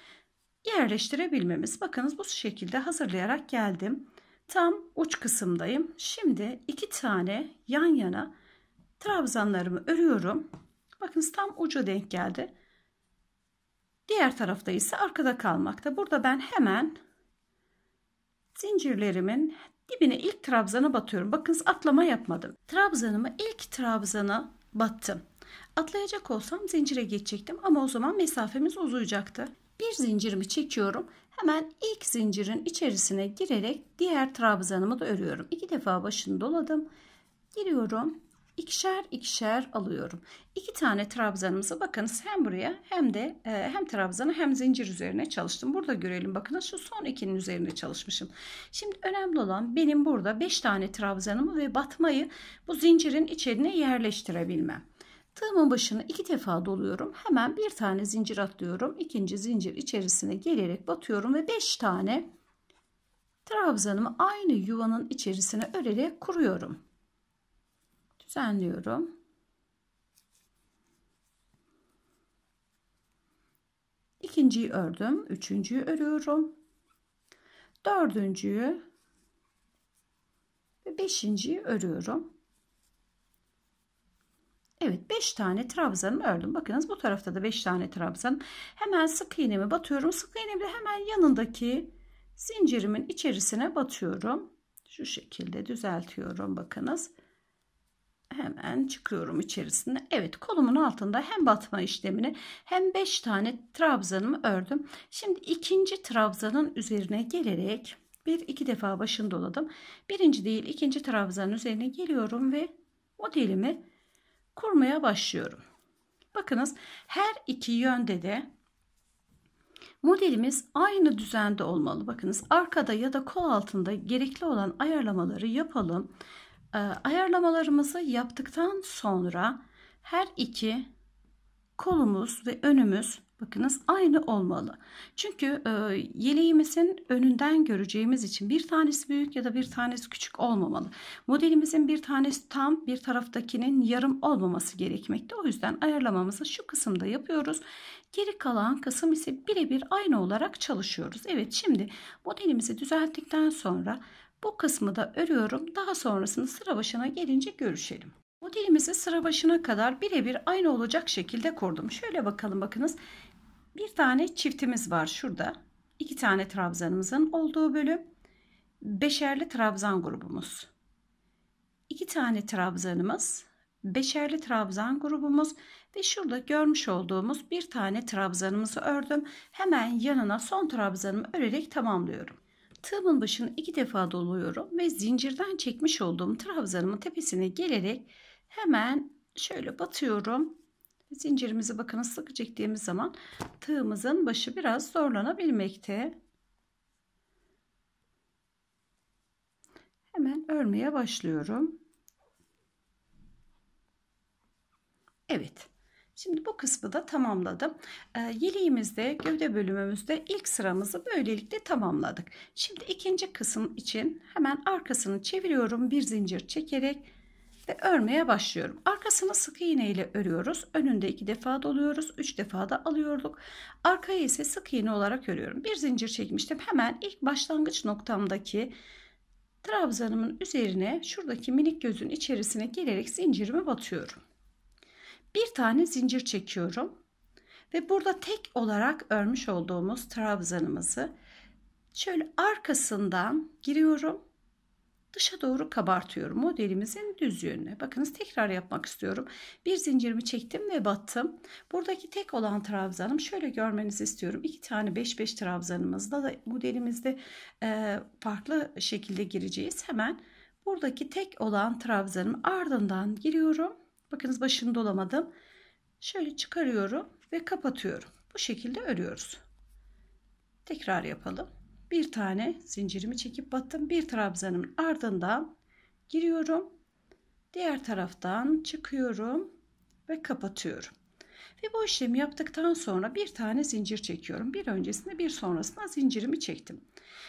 yerleştirebilmemiz. Bakınız bu şekilde hazırlayarak geldim. Tam uç kısımdayım. Şimdi iki tane yan yana trabzanlarımı örüyorum. Bakınız tam uca denk geldi. Diğer tarafta ise arkada kalmakta. Burada ben hemen zincirlerimin Dibine ilk trabzana batıyorum. Bakınız atlama yapmadım. Trabzanımı ilk trabzana battım. Atlayacak olsam zincire geçecektim ama o zaman mesafemiz uzayacaktı. Bir zincirimi çekiyorum. Hemen ilk zincirin içerisine girerek diğer trabzanımı da örüyorum. İki defa başını doladım. Giriyorum ikişer ikişer alıyorum. İki tane trabzanımızı bakınız hem buraya hem de e, hem trabzanı hem zincir üzerine çalıştım. Burada görelim bakın, şu son ikinin üzerine çalışmışım. Şimdi önemli olan benim burada 5 tane trabzanımı ve batmayı bu zincirin içine yerleştirebilmem. Tığımın başını iki defa doluyorum. Hemen bir tane zincir atlıyorum. ikinci zincir içerisine gelerek batıyorum ve 5 tane trabzanımı aynı yuvanın içerisine örerek kuruyorum. Sen diyorum. İkinciyi ördüm. Üçüncüyü örüyorum. Dördüncüyü ve beşinciyi örüyorum. Evet 5 tane trabzanımı ördüm. Bakınız bu tarafta da 5 tane trabzan. Hemen sık iğnemi batıyorum. Sık iğnemi de hemen yanındaki zincirimin içerisine batıyorum. Şu şekilde düzeltiyorum bakınız hemen çıkıyorum içerisinde. Evet kolumun altında hem batma işlemini hem 5 tane trabzanımı ördüm. Şimdi ikinci trabzanın üzerine gelerek bir iki defa başını doladım. Birinci değil ikinci trabzanın üzerine geliyorum ve modelimi kurmaya başlıyorum. Bakınız her iki yönde de modelimiz aynı düzende olmalı. Bakınız arkada ya da kol altında gerekli olan ayarlamaları yapalım ee, ayarlamalarımızı yaptıktan sonra her iki kolumuz ve önümüz bakınız aynı olmalı. Çünkü e, yeleğimizin önünden göreceğimiz için bir tanesi büyük ya da bir tanesi küçük olmamalı. Modelimizin bir tanesi tam bir taraftakinin yarım olmaması gerekmekte. O yüzden ayarlamamızı şu kısımda yapıyoruz. Geri kalan kısım ise birebir aynı olarak çalışıyoruz. Evet şimdi modelimizi düzelttikten sonra bu kısmı da örüyorum. Daha sonrasını sıra başına gelince görüşelim. Bu dilimizi sıra başına kadar birebir aynı olacak şekilde kurdum. Şöyle bakalım bakınız. Bir tane çiftimiz var şurada. İki tane trabzanımızın olduğu bölüm. Beşerli trabzan grubumuz. İki tane trabzanımız. Beşerli trabzan grubumuz ve şurada görmüş olduğumuz bir tane trabzanımızı ördüm. Hemen yanına son trabzanımı örerek tamamlıyorum. Tığımın başını iki defa doluyorum ve zincirden çekmiş olduğum trabzanımın tepesine gelerek hemen şöyle batıyorum. Zincirimizi bakın sıkı çektiğimiz zaman tığımızın başı biraz zorlanabilmekte. Hemen örmeye başlıyorum. Evet. Şimdi bu kısmı da tamamladım. E, yeleğimizde gövde bölümümüzde ilk sıramızı böylelikle tamamladık. Şimdi ikinci kısım için hemen arkasını çeviriyorum. Bir zincir çekerek ve örmeye başlıyorum. Arkasını sık iğne ile örüyoruz. Önünde iki defa doluyoruz. Üç defa da alıyorduk. Arkayı ise sık iğne olarak örüyorum. Bir zincir çekmiştim. Hemen ilk başlangıç noktamdaki trabzanımın üzerine şuradaki minik gözün içerisine gelerek zincirimi batıyorum bir tane zincir çekiyorum. Ve burada tek olarak örmüş olduğumuz trabzanımızı şöyle arkasından giriyorum. Dışa doğru kabartıyorum modelimizin düz yönüne. Bakınız tekrar yapmak istiyorum. Bir zincirimi çektim ve battım. Buradaki tek olan trabzanım şöyle görmenizi istiyorum. İki tane 5-5 trabzanımızda da modelimizde e, farklı şekilde gireceğiz. Hemen buradaki tek olan trabzanım ardından giriyorum Bakınız başını dolamadım. Şöyle çıkarıyorum ve kapatıyorum. Bu şekilde örüyoruz. Tekrar yapalım. Bir tane zincirimi çekip battım. Bir trabzanın ardından giriyorum. Diğer taraftan çıkıyorum ve kapatıyorum. Ve bu işlemi yaptıktan sonra bir tane zincir çekiyorum. Bir öncesinde bir sonrasında zincirimi çektim.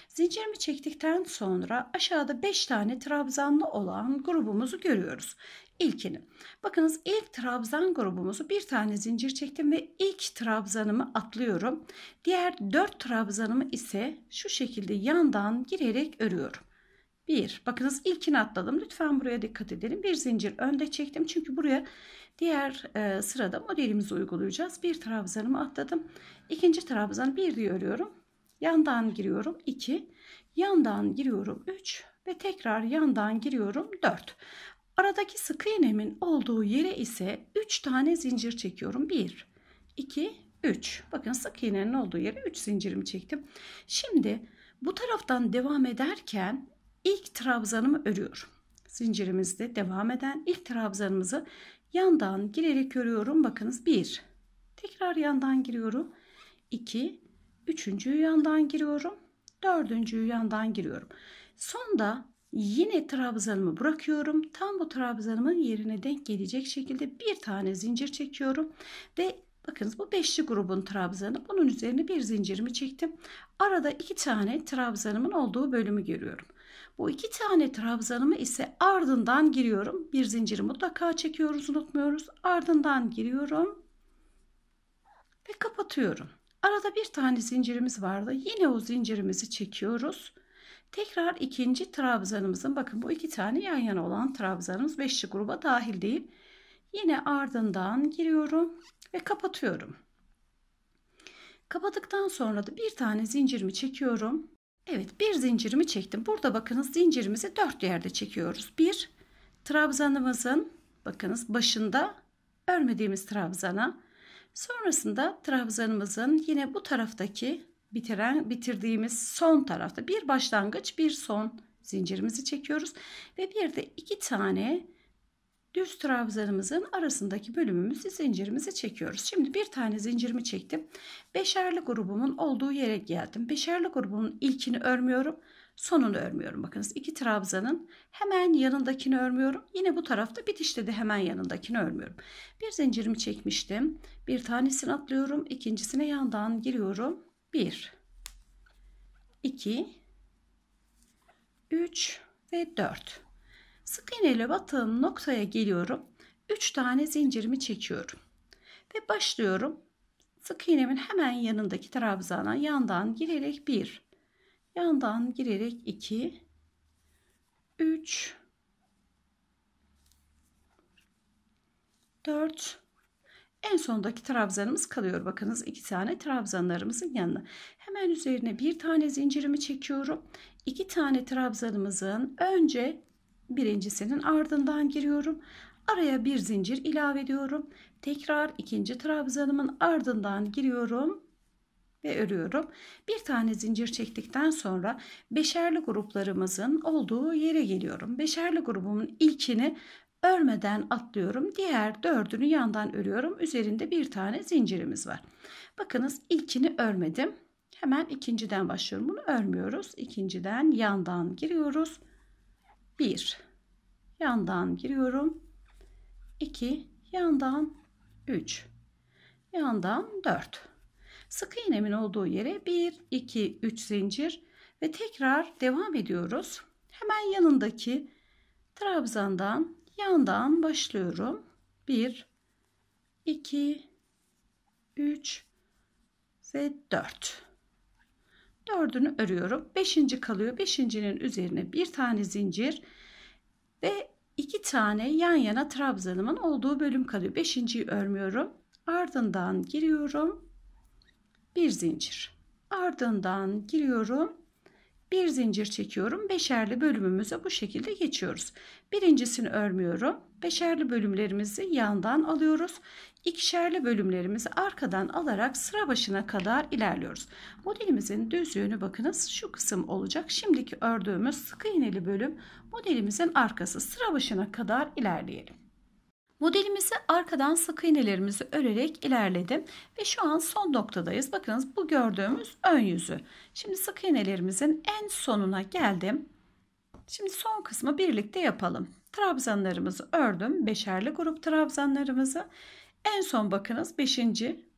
Zincirimi çektikten sonra aşağıda 5 tane trabzanlı olan grubumuzu görüyoruz. İlkini. Bakınız ilk trabzan grubumuzu bir tane zincir çektim ve ilk trabzanımı atlıyorum. Diğer 4 trabzanımı ise şu şekilde yandan girerek örüyorum. 1. Bakınız ilkini atladım. Lütfen buraya dikkat edelim. Bir zincir önde çektim. Çünkü buraya Diğer e, sırada modelimizi uygulayacağız. Bir trabzanımı atladım. İkinci trabzanı bir diye örüyorum. Yandan giriyorum 2. Yandan giriyorum 3 ve tekrar yandan giriyorum 4. Aradaki sık iğnemin olduğu yere ise 3 tane zincir çekiyorum. 1, 2, 3. Bakın sık iğnenin olduğu yere 3 zincirimi çektim. Şimdi bu taraftan devam ederken ilk trabzanımı örüyorum. Zincirimizde devam eden ilk trabzanımızı Yandan girerek örüyorum. Bakınız 1. Tekrar yandan giriyorum. 2. Üçüncüyü yandan giriyorum. Dördüncüyü yandan giriyorum. Sonda yine trabzanımı bırakıyorum. Tam bu trabzanımın yerine denk gelecek şekilde bir tane zincir çekiyorum. Ve bakınız bu beşli grubun trabzanı. Bunun üzerine bir zincirimi çektim. Arada iki tane trabzanımın olduğu bölümü görüyorum. Bu iki tane trabzanımı ise ardından giriyorum. Bir zinciri mutlaka çekiyoruz unutmuyoruz. Ardından giriyorum. Ve kapatıyorum. Arada bir tane zincirimiz vardı. Yine o zincirimizi çekiyoruz. Tekrar ikinci trabzanımızın bakın bu iki tane yan yana olan trabzanımız beşli gruba dahil değil. Yine ardından giriyorum ve kapatıyorum. Kapattıktan sonra da bir tane zincirimi çekiyorum. Evet bir zincirimi çektim. Burada bakınız zincirimizi dört yerde çekiyoruz. Bir trabzanımızın bakınız başında örmediğimiz trabzana sonrasında trabzanımızın yine bu taraftaki bitiren bitirdiğimiz son tarafta bir başlangıç bir son zincirimizi çekiyoruz ve bir de iki tane düz trabzanımızın arasındaki bölümümüzü zincirimizi çekiyoruz. Şimdi bir tane zincirimi çektim. Beşerli grubumun olduğu yere geldim. Beşerli grubun ilkini örmüyorum. Sonunu örmüyorum. Bakınız iki trabzanın hemen yanındakini örmüyorum. Yine bu tarafta bitişte de hemen yanındakini örmüyorum. Bir zincirimi çekmiştim. Bir tanesini atlıyorum. ikincisine yandan giriyorum. Bir, iki, üç ve dört. Sık iğneyle batığım noktaya geliyorum. 3 tane zincirimi çekiyorum. Ve başlıyorum. Sık iğnemin hemen yanındaki trabzana yandan girerek 1, yandan girerek 2, 3, 4, en sondaki trabzanımız kalıyor. Bakınız iki tane trabzanlarımızın yanına. Hemen üzerine bir tane zincirimi çekiyorum. İki tane trabzanımızın önce birincisinin ardından giriyorum. Araya bir zincir ilave ediyorum. Tekrar ikinci trabzanımın ardından giriyorum ve örüyorum. Bir tane zincir çektikten sonra beşerli gruplarımızın olduğu yere geliyorum. Beşerli grubumun ilkini örmeden atlıyorum. Diğer dördünü yandan örüyorum. Üzerinde bir tane zincirimiz var. Bakınız ilkini örmedim. Hemen ikinciden başlıyorum. Bunu örmüyoruz. İkinciden yandan giriyoruz. 1 yandan giriyorum 2 yandan 3 yandan 4 sık iğnemin olduğu yere 1 2 3 zincir ve tekrar devam ediyoruz hemen yanındaki trabzandan yandan başlıyorum 1 2 3 ve 4 dördünü örüyorum. Beşinci kalıyor. Beşincinin üzerine bir tane zincir ve iki tane yan yana trabzanımın olduğu bölüm kalıyor. Beşinciyi örmüyorum. Ardından giriyorum. Bir zincir. Ardından giriyorum. Bir zincir çekiyorum. Beşerli bölümümüze bu şekilde geçiyoruz. Birincisini örmüyorum. Beşerli bölümlerimizi yandan alıyoruz ikişerli bölümlerimizi arkadan alarak sıra başına kadar ilerliyoruz. Modelimizin düz yönü bakınız şu kısım olacak. Şimdiki ördüğümüz sık iğneli bölüm modelimizin arkası sıra başına kadar ilerleyelim. Modelimizi arkadan sık iğnelerimizi örerek ilerledim ve şu an son noktadayız. Bakınız bu gördüğümüz ön yüzü. Şimdi sık iğnelerimizin en sonuna geldim. Şimdi son kısmı birlikte yapalım. Trabzanlarımızı ördüm. Beşerli grup trabzanlarımızı. En son bakınız 5.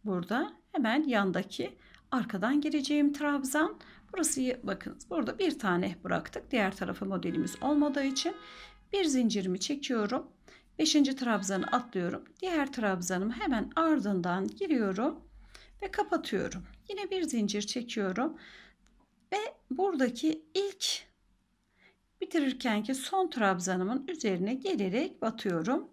burada hemen yandaki arkadan gireceğim trabzan. Burası bakınız burada bir tane bıraktık. Diğer tarafa modelimiz olmadığı için bir zincirimi çekiyorum. 5. trabzanı atlıyorum. Diğer trabzanımı hemen ardından giriyorum ve kapatıyorum. Yine bir zincir çekiyorum ve buradaki ilk bitirirkenki son trabzanımın üzerine gelerek batıyorum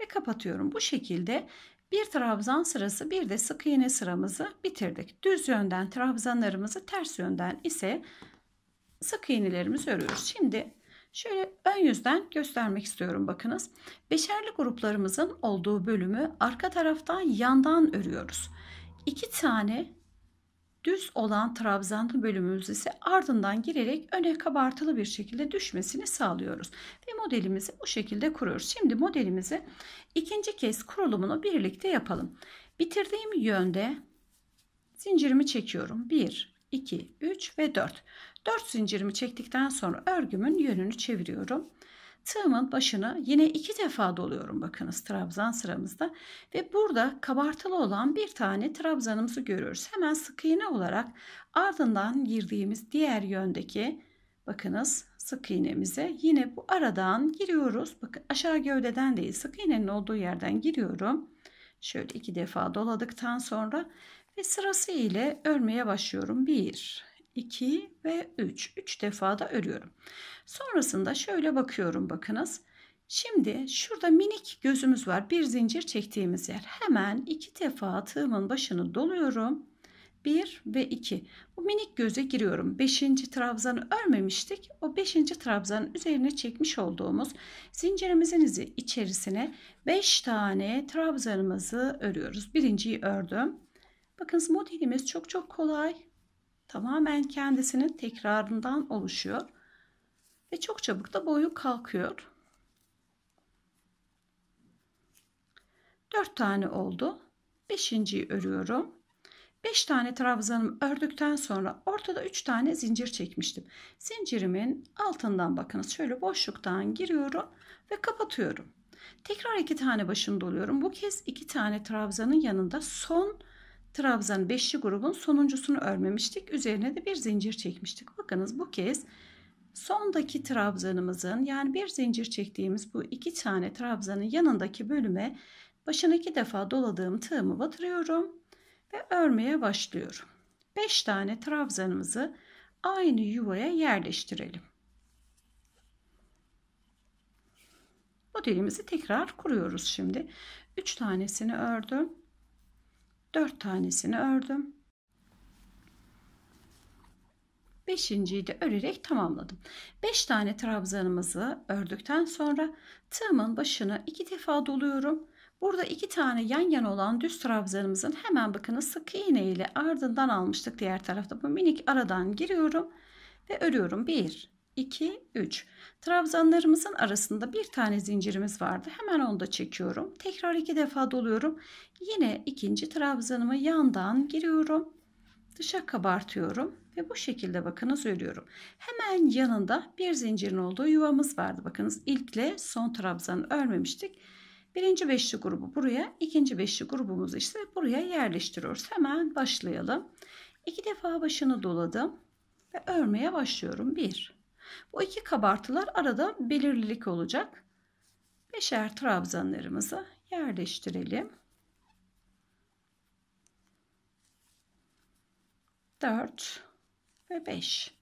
ve kapatıyorum. Bu şekilde bir trabzan sırası bir de sık iğne sıramızı bitirdik. Düz yönden trabzanlarımızı ters yönden ise sık iğnelerimizi örüyoruz. Şimdi şöyle ön yüzden göstermek istiyorum bakınız. Beşerli gruplarımızın olduğu bölümü arka taraftan yandan örüyoruz. İki tane düz olan trabzanlı bölümümüz ise ardından girerek öne kabartılı bir şekilde düşmesini sağlıyoruz. Ve modelimizi bu şekilde kuruyoruz. Şimdi modelimizi ikinci kez kurulumunu birlikte yapalım. Bitirdiğim yönde zincirimi çekiyorum. 1, 2, 3 ve 4. 4 zincirimi çektikten sonra örgümün yönünü çeviriyorum tığımın başına yine iki defa doluyorum bakınız trabzan sıramızda. Ve burada kabartılı olan bir tane trabzanımızı görüyoruz. Hemen sık iğne olarak ardından girdiğimiz diğer yöndeki bakınız sık iğnemize yine bu aradan giriyoruz. Bakın aşağı gövdeden değil sık iğnenin olduğu yerden giriyorum. Şöyle iki defa doladıktan sonra ve sırası ile örmeye başlıyorum. 1 2 ve 3. 3 defa da örüyorum. Sonrasında şöyle bakıyorum bakınız. Şimdi şurada minik gözümüz var. Bir zincir çektiğimiz yer. Hemen iki defa tığımın başını doluyorum. 1 ve 2. Bu minik göze giriyorum. 5. trabzanı örmemiştik. O 5. trabzanın üzerine çekmiş olduğumuz zincirimizin içerisine 5 tane trabzanımızı örüyoruz. Birinciyi ördüm. Bakınız modelimiz çok çok kolay tamamen kendisinin tekrarından oluşuyor. Ve çok çabuk da boyu kalkıyor. 4 tane oldu. 5.yi örüyorum. 5 tane trabzanımı ördükten sonra ortada 3 tane zincir çekmiştim. Zincirimin altından bakınız şöyle boşluktan giriyorum ve kapatıyorum. Tekrar 2 tane başını doluyorum. Bu kez 2 tane trabzanın yanında son trabzan beşli grubun sonuncusunu örmemiştik. Üzerine de bir zincir çekmiştik. Bakınız bu kez sondaki trabzanımızın yani bir zincir çektiğimiz bu iki tane trabzanın yanındaki bölüme başını iki defa doladığım tığımı batırıyorum ve örmeye başlıyorum. Beş tane trabzanımızı aynı yuvaya yerleştirelim. Modelimizi tekrar kuruyoruz şimdi. 3 tanesini ördüm. 4 tanesini ördüm. Beşinciyi de örerek tamamladım. 5 tane trabzanımızı ördükten sonra tığımın başını iki defa doluyorum. Burada iki tane yan yana olan düz trabzanımızın hemen bakınız sık iğne ile ardından almıştık diğer tarafta. Bu minik aradan giriyorum ve örüyorum. 1 2, 3. Trabzanlarımızın arasında bir tane zincirimiz vardı. Hemen onu da çekiyorum. Tekrar iki defa doluyorum. Yine ikinci trabzanımı yandan giriyorum. Dışa kabartıyorum ve bu şekilde bakınız örüyorum. Hemen yanında bir zincirin olduğu yuvamız vardı. Bakınız ilkle son trabzanı örmemiştik. Birinci beşli grubu buraya, ikinci beşli grubumuzu işte buraya yerleştiriyoruz. Hemen başlayalım. İki defa başını doladım ve örmeye başlıyorum. 1 bu iki kabartılar arada belirlilik olacak. Beşer trabzanlarımızı yerleştirelim. 4 ve 5.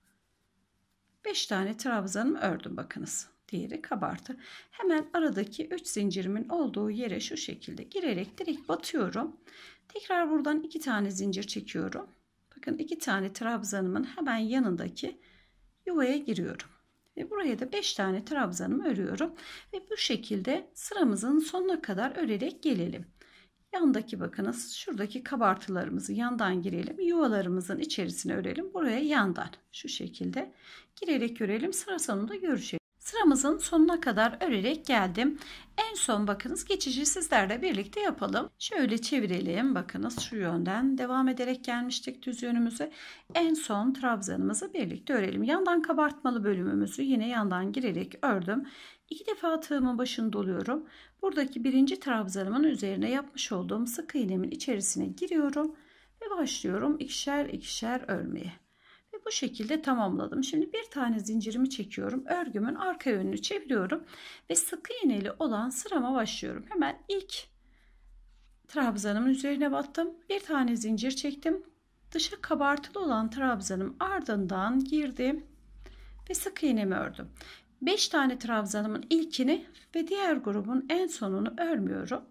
5 tane trabzanımı ördüm bakınız. Diğeri kabartı. Hemen aradaki 3 zincirimin olduğu yere şu şekilde girerek direkt batıyorum. Tekrar buradan 2 tane zincir çekiyorum. Bakın 2 tane trabzanımın hemen yanındaki yuvaya giriyorum. Ve buraya da 5 tane trabzanımı örüyorum. Ve bu şekilde sıramızın sonuna kadar örerek gelelim. Yandaki bakınız şuradaki kabartılarımızı yandan girelim. Yuvalarımızın içerisine örelim. Buraya yandan şu şekilde girerek örelim. Sıra sonunda görüşelim. Sıramızın sonuna kadar örerek geldim. En son bakınız geçici. sizlerle birlikte yapalım. Şöyle çevirelim. Bakınız şu yönden devam ederek gelmiştik düz yönümüze. En son trabzanımızı birlikte örelim. Yandan kabartmalı bölümümüzü yine yandan girerek ördüm. İki defa tığımın başını doluyorum. Buradaki birinci trabzanımın üzerine yapmış olduğum sık iğnemin içerisine giriyorum ve başlıyorum ikişer ikişer örmeye bu şekilde tamamladım. Şimdi bir tane zincirimi çekiyorum. Örgümün arka yönünü çeviriyorum. Ve sıkı iğneli olan sırama başlıyorum. Hemen ilk trabzanımın üzerine battım. Bir tane zincir çektim. Dışa kabartılı olan trabzanım ardından girdim. Ve sık iğnemi ördüm. 5 tane trabzanımın ilkini ve diğer grubun en sonunu örmüyorum.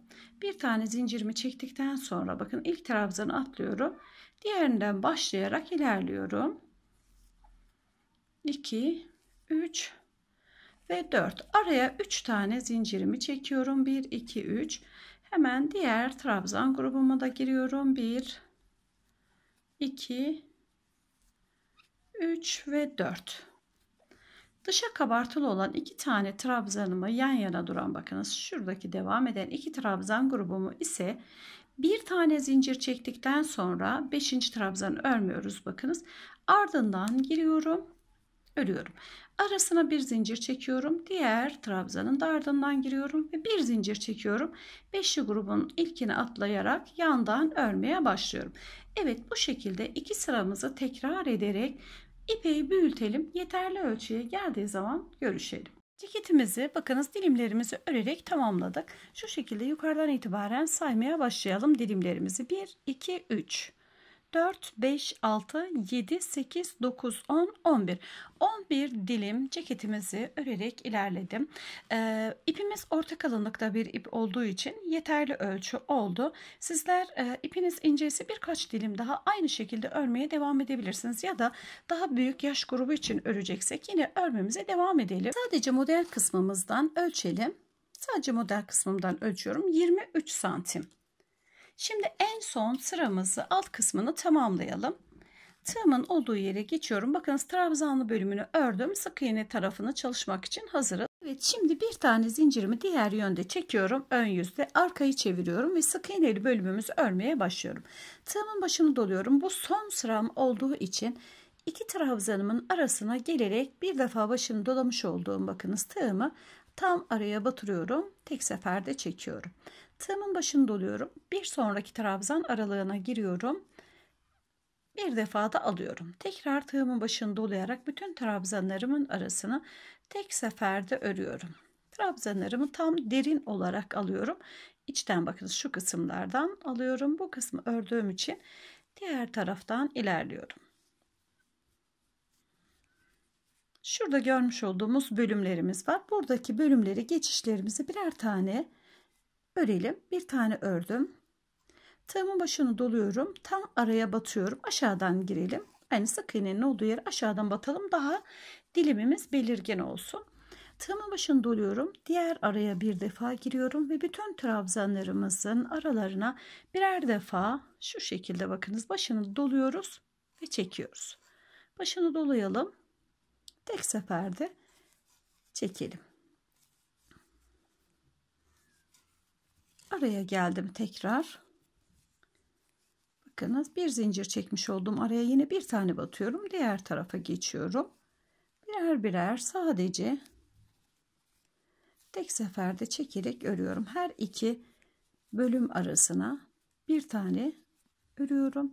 Bir tane zincirimi çektikten sonra bakın ilk trabzanı atlıyorum. Diğerinden başlayarak ilerliyorum. 2, 3 ve 4. Araya 3 tane zincirimi çekiyorum. 1, 2, 3. Hemen diğer trabzan grubuma da giriyorum. 1, 2, 3 ve 4. Dışa kabartılı olan iki tane trabzanımı yan yana duran bakınız şuradaki devam eden iki trabzan grubumu ise bir tane zincir çektikten sonra beşinci trabzanı örmüyoruz bakınız. Ardından giriyorum örüyorum. Arasına bir zincir çekiyorum. Diğer trabzanın da ardından giriyorum ve bir zincir çekiyorum. Beşli grubun ilkini atlayarak yandan örmeye başlıyorum. Evet bu şekilde iki sıramızı tekrar ederek ipeyi büyütelim. Yeterli ölçüye geldiği zaman görüşelim. Ceketimizi bakınız dilimlerimizi örerek tamamladık. Şu şekilde yukarıdan itibaren saymaya başlayalım dilimlerimizi. 1, 2, 3. 4, 5, 6, 7, 8, 9, 10, 11. 11 dilim ceketimizi örerek ilerledim. Ee, ipimiz orta kalınlıkta bir ip olduğu için yeterli ölçü oldu. Sizler e, ipiniz incesi birkaç dilim daha aynı şekilde örmeye devam edebilirsiniz. Ya da daha büyük yaş grubu için öreceksek yine örmemize devam edelim. Sadece model kısmımızdan ölçelim. Sadece model kısmımdan ölçüyorum. 23 santim. Şimdi en son sıramızı alt kısmını tamamlayalım. Tığımın olduğu yere geçiyorum. Bakınız trabzanlı bölümünü ördüm. Sık iğne tarafını çalışmak için hazırız. Evet şimdi bir tane zincirimi diğer yönde çekiyorum. Ön yüzde arkayı çeviriyorum ve sık iğneli bölümümüzü örmeye başlıyorum. Tığımın başını doluyorum. Bu son sıram olduğu için iki trabzanımın arasına gelerek bir defa başını dolamış olduğum bakınız tığımı tam araya batırıyorum. Tek seferde çekiyorum tığımın başını doluyorum. Bir sonraki trabzan aralığına giriyorum. Bir defa da alıyorum. Tekrar tığımın başını dolayarak bütün trabzanlarımın arasını tek seferde örüyorum. Trabzanlarımı tam derin olarak alıyorum. İçten bakınız şu kısımlardan alıyorum. Bu kısmı ördüğüm için diğer taraftan ilerliyorum. Şurada görmüş olduğumuz bölümlerimiz var. Buradaki bölümleri geçişlerimizi birer tane örelim. Bir tane ördüm. Tığımın başını doluyorum. Tam araya batıyorum. Aşağıdan girelim. Yani sık iğnenin olduğu yeri aşağıdan batalım. Daha dilimimiz belirgin olsun. Tığımın başını doluyorum. Diğer araya bir defa giriyorum ve bütün trabzanlarımızın aralarına birer defa şu şekilde bakınız başını doluyoruz ve çekiyoruz. Başını dolayalım. Tek seferde çekelim. araya geldim tekrar bakınız bir zincir çekmiş oldum araya yine bir tane batıyorum diğer tarafa geçiyorum birer birer sadece tek seferde çekerek örüyorum her iki bölüm arasına bir tane örüyorum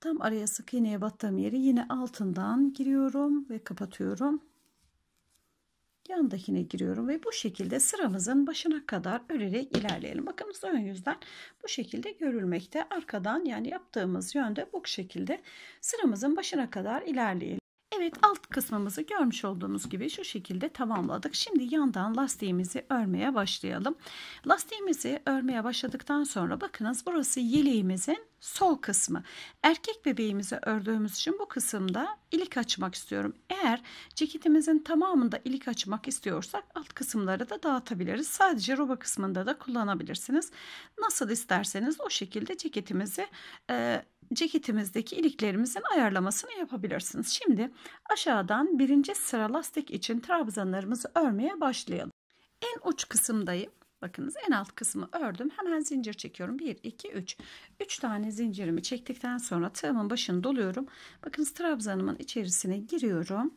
tam araya sık iğneye battığım yeri yine altından giriyorum ve kapatıyorum yandakine giriyorum ve bu şekilde sıramızın başına kadar örerek ilerleyelim. Bakınız ön yüzden bu şekilde görülmekte. Arkadan yani yaptığımız yönde bu şekilde sıramızın başına kadar ilerleyelim. Evet alt kısmımızı görmüş olduğunuz gibi şu şekilde tamamladık. Şimdi yandan lastiğimizi örmeye başlayalım. Lastiğimizi örmeye başladıktan sonra bakınız burası yeleğimizin sol kısmı. Erkek bebeğimizi ördüğümüz için bu kısımda ilik açmak istiyorum. Eğer ceketimizin tamamında ilik açmak istiyorsak alt kısımları da dağıtabiliriz. Sadece roba kısmında da kullanabilirsiniz. Nasıl isterseniz o şekilde ceketimizi e, ceketimizdeki iliklerimizin ayarlamasını yapabilirsiniz. Şimdi aşağıdan birinci sıra lastik için trabzanlarımızı örmeye başlayalım. En uç kısımdayım. Bakınız en alt kısmı ördüm. Hemen zincir çekiyorum. 1, 2, 3. 3 tane zincirimi çektikten sonra tığımın başını doluyorum. Bakınız trabzanımın içerisine giriyorum.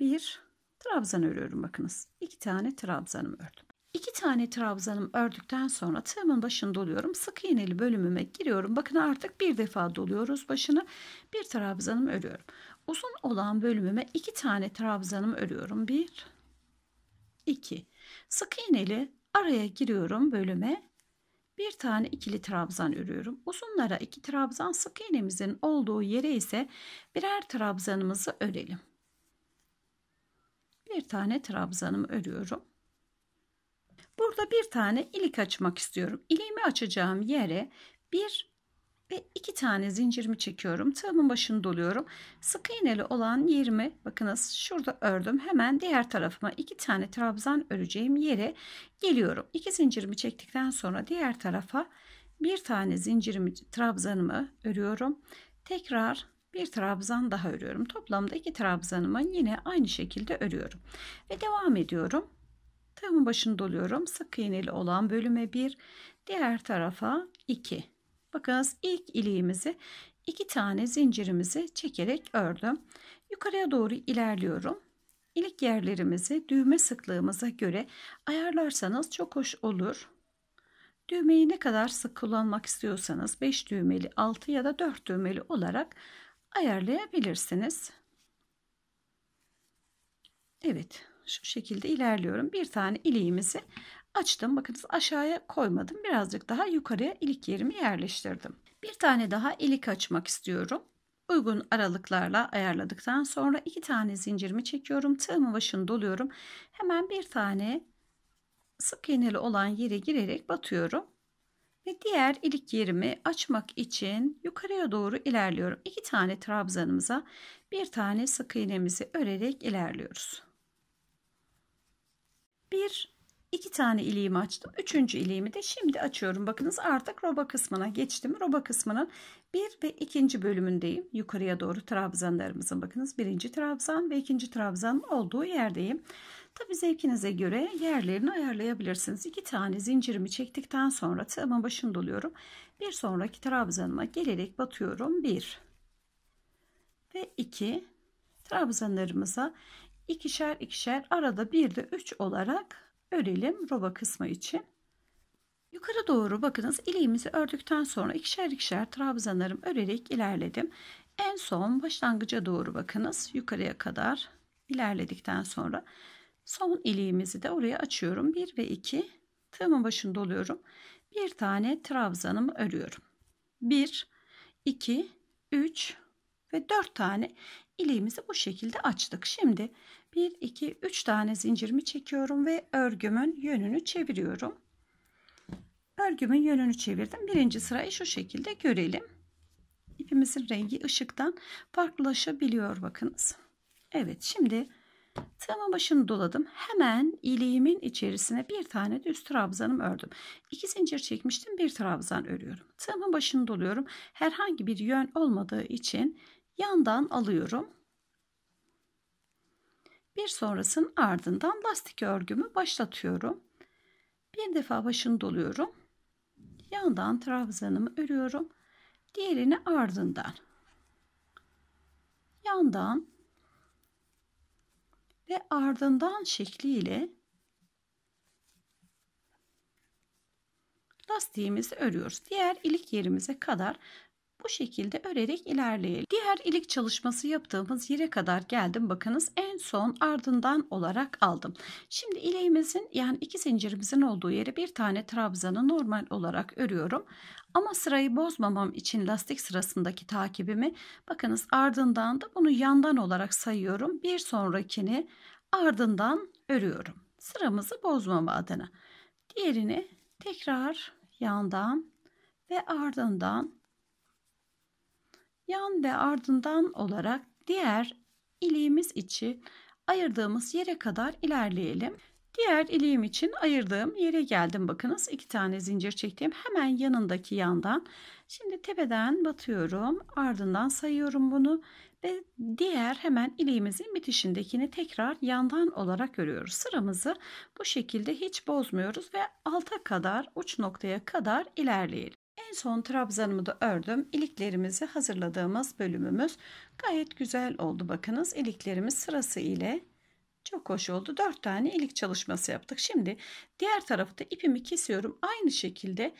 1, trabzan örüyorum bakınız. 2 tane trabzanım ördüm. İki tane trabzanım ördükten sonra tığımın başını doluyorum. Sık iğneli bölümüme giriyorum. Bakın artık bir defa doluyoruz başını. Bir trabzanım örüyorum. Uzun olan bölümüme iki tane trabzanım örüyorum. Bir, iki. Sık iğneli araya giriyorum bölüme. Bir tane ikili trabzan örüyorum. Uzunlara iki trabzan sık iğnemizin olduğu yere ise birer trabzanımızı örelim. Bir tane trabzanımı örüyorum. Burada bir tane ilik açmak istiyorum. İliğimi açacağım yere bir ve iki tane zincirimi çekiyorum. Tığımın başını doluyorum. Sık iğneli olan yerimi bakınız şurada ördüm. Hemen diğer tarafıma iki tane trabzan öreceğim yere geliyorum. İki zincirimi çektikten sonra diğer tarafa bir tane zincirimi trabzanımı örüyorum. Tekrar bir trabzan daha örüyorum. Toplamda iki trabzanımı yine aynı şekilde örüyorum. Ve devam ediyorum. Tığımın başını doluyorum. Sık iğneli olan bölüme 1, diğer tarafa 2. Bakınız ilk iliğimizi 2 tane zincirimizi çekerek ördüm. Yukarıya doğru ilerliyorum. İlik yerlerimizi düğme sıklığımıza göre ayarlarsanız çok hoş olur. Düğmeyi ne kadar sık kullanmak istiyorsanız 5 düğmeli, 6 ya da 4 düğmeli olarak ayarlayabilirsiniz. Evet şu şekilde ilerliyorum. Bir tane iliğimizi açtım. Bakınız aşağıya koymadım. Birazcık daha yukarıya ilik yerimi yerleştirdim. Bir tane daha ilik açmak istiyorum. Uygun aralıklarla ayarladıktan sonra iki tane zincirimi çekiyorum. Tığımın başını doluyorum. Hemen bir tane sık iğneli olan yere girerek batıyorum. Ve diğer ilik yerimi açmak için yukarıya doğru ilerliyorum. İki tane trabzanımıza bir tane sık iğnemizi örerek ilerliyoruz bir iki tane iliğimi açtım. Üçüncü iliğimi de şimdi açıyorum. Bakınız artık roba kısmına geçtim. Roba kısmının bir ve ikinci bölümündeyim. Yukarıya doğru trabzanlarımızın bakınız birinci trabzan ve ikinci trabzan olduğu yerdeyim. Tabi zevkinize göre yerlerini ayarlayabilirsiniz. İki tane zincirimi çektikten sonra tığımın başını doluyorum. Bir sonraki trabzanıma gelerek batıyorum. Bir ve iki trabzanlarımıza ikişer ikişer arada bir de üç olarak örelim roba kısmı için. Yukarı doğru bakınız iliğimizi ördükten sonra ikişer ikişer trabzanlarım örerek ilerledim. En son başlangıca doğru bakınız yukarıya kadar ilerledikten sonra son iliğimizi de oraya açıyorum. 1 ve 2 tığımın başını doluyorum. Bir tane trabzanımı örüyorum. 1, 2, 3 ve 4 tane iliğimizi bu şekilde açtık. Şimdi 1 2 3 tane zincirimi çekiyorum ve örgümün yönünü çeviriyorum örgümün yönünü çevirdim birinci sırayı şu şekilde görelim İpimizin rengi ışıktan farklılaşabiliyor bakınız Evet şimdi tığımın başını doladım. Hemen iliğimin içerisine bir tane düz trabzanım ördüm. İki zincir çekmiştim bir trabzan örüyorum. Tığımın başını doluyorum. Herhangi bir yön olmadığı için yandan alıyorum. Bir sonrasının ardından lastik örgümü başlatıyorum. Bir defa başını doluyorum. Yandan trabzanımı örüyorum. Diğerini ardından. Yandan ve ardından şekliyle lastiğimizi örüyoruz. Diğer ilik yerimize kadar bu şekilde örerek ilerleyelim. Diğer ilik çalışması yaptığımız yere kadar geldim. Bakınız en son ardından olarak aldım. Şimdi ileğimizin yani iki zincirimizin olduğu yere bir tane trabzanı normal olarak örüyorum. Ama sırayı bozmamam için lastik sırasındaki takibimi bakınız ardından da bunu yandan olarak sayıyorum. Bir sonrakini ardından örüyorum. Sıramızı bozmama adına. Diğerini tekrar yandan ve ardından yan ve ardından olarak diğer iliğimiz için ayırdığımız yere kadar ilerleyelim. Diğer iliğim için ayırdığım yere geldim. Bakınız iki tane zincir çektiğim hemen yanındaki yandan. Şimdi tepeden batıyorum. Ardından sayıyorum bunu. Ve diğer hemen iliğimizin bitişindekini tekrar yandan olarak örüyoruz. Sıramızı bu şekilde hiç bozmuyoruz ve alta kadar uç noktaya kadar ilerleyelim. En son trabzanımı da ördüm. İliklerimizi hazırladığımız bölümümüz gayet güzel oldu. Bakınız iliklerimiz sırası ile çok hoş oldu. 4 tane ilik çalışması yaptık. Şimdi diğer tarafı da ipimi kesiyorum. Aynı şekilde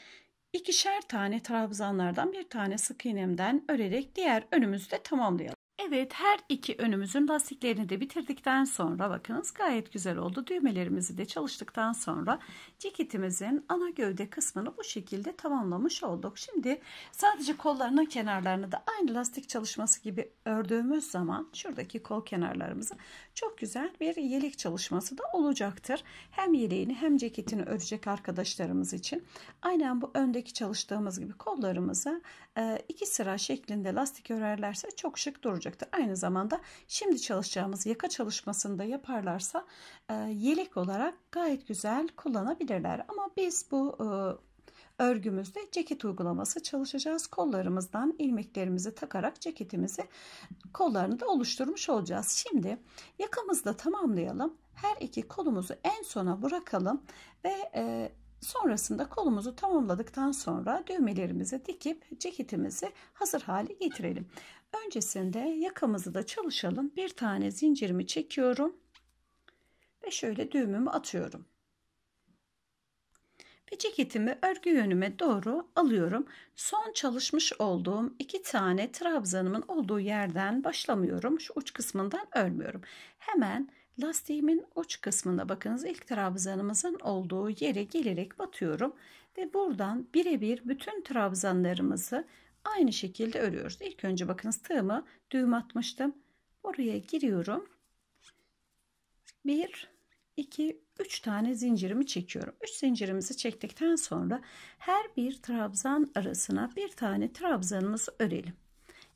ikişer tane trabzanlardan bir tane sık iğnemden örerek diğer önümüzü de tamamlayalım. Evet her iki önümüzün lastiklerini de bitirdikten sonra bakınız gayet güzel oldu. Düğmelerimizi de çalıştıktan sonra ceketimizin ana gövde kısmını bu şekilde tamamlamış olduk. Şimdi sadece kollarının kenarlarını da aynı lastik çalışması gibi ördüğümüz zaman şuradaki kol kenarlarımızı çok güzel bir yelek çalışması da olacaktır. Hem yeleğini hem ceketini örecek arkadaşlarımız için aynen bu öndeki çalıştığımız gibi kollarımızı e, iki sıra şeklinde lastik örerlerse çok şık duracak olacaktır. Aynı zamanda şimdi çalışacağımız yaka çalışmasında yaparlarsa e, yelek olarak gayet güzel kullanabilirler. Ama biz bu e, örgümüzde ceket uygulaması çalışacağız. Kollarımızdan ilmeklerimizi takarak ceketimizi kollarını da oluşturmuş olacağız. Şimdi yakamızı da tamamlayalım. Her iki kolumuzu en sona bırakalım ve e, Sonrasında kolumuzu tamamladıktan sonra düğmelerimizi dikip ceketimizi hazır hale getirelim. Öncesinde yakamızı da çalışalım. Bir tane zincirimi çekiyorum ve şöyle düğümümü atıyorum. Ve ceketimi örgü yönüme doğru alıyorum. Son çalışmış olduğum iki tane trabzanımın olduğu yerden başlamıyorum. Şu uç kısmından örmüyorum. Hemen lastiğimin uç kısmına bakınız ilk trabzanımızın olduğu yere gelerek batıyorum ve buradan birebir bütün trabzanlarımızı aynı şekilde örüyoruz. İlk önce bakınız tığımı düğüm atmıştım. Oraya giriyorum. 1 2 3 tane zincirimi çekiyorum. 3 zincirimizi çektikten sonra her bir trabzan arasına bir tane trabzanımızı örelim.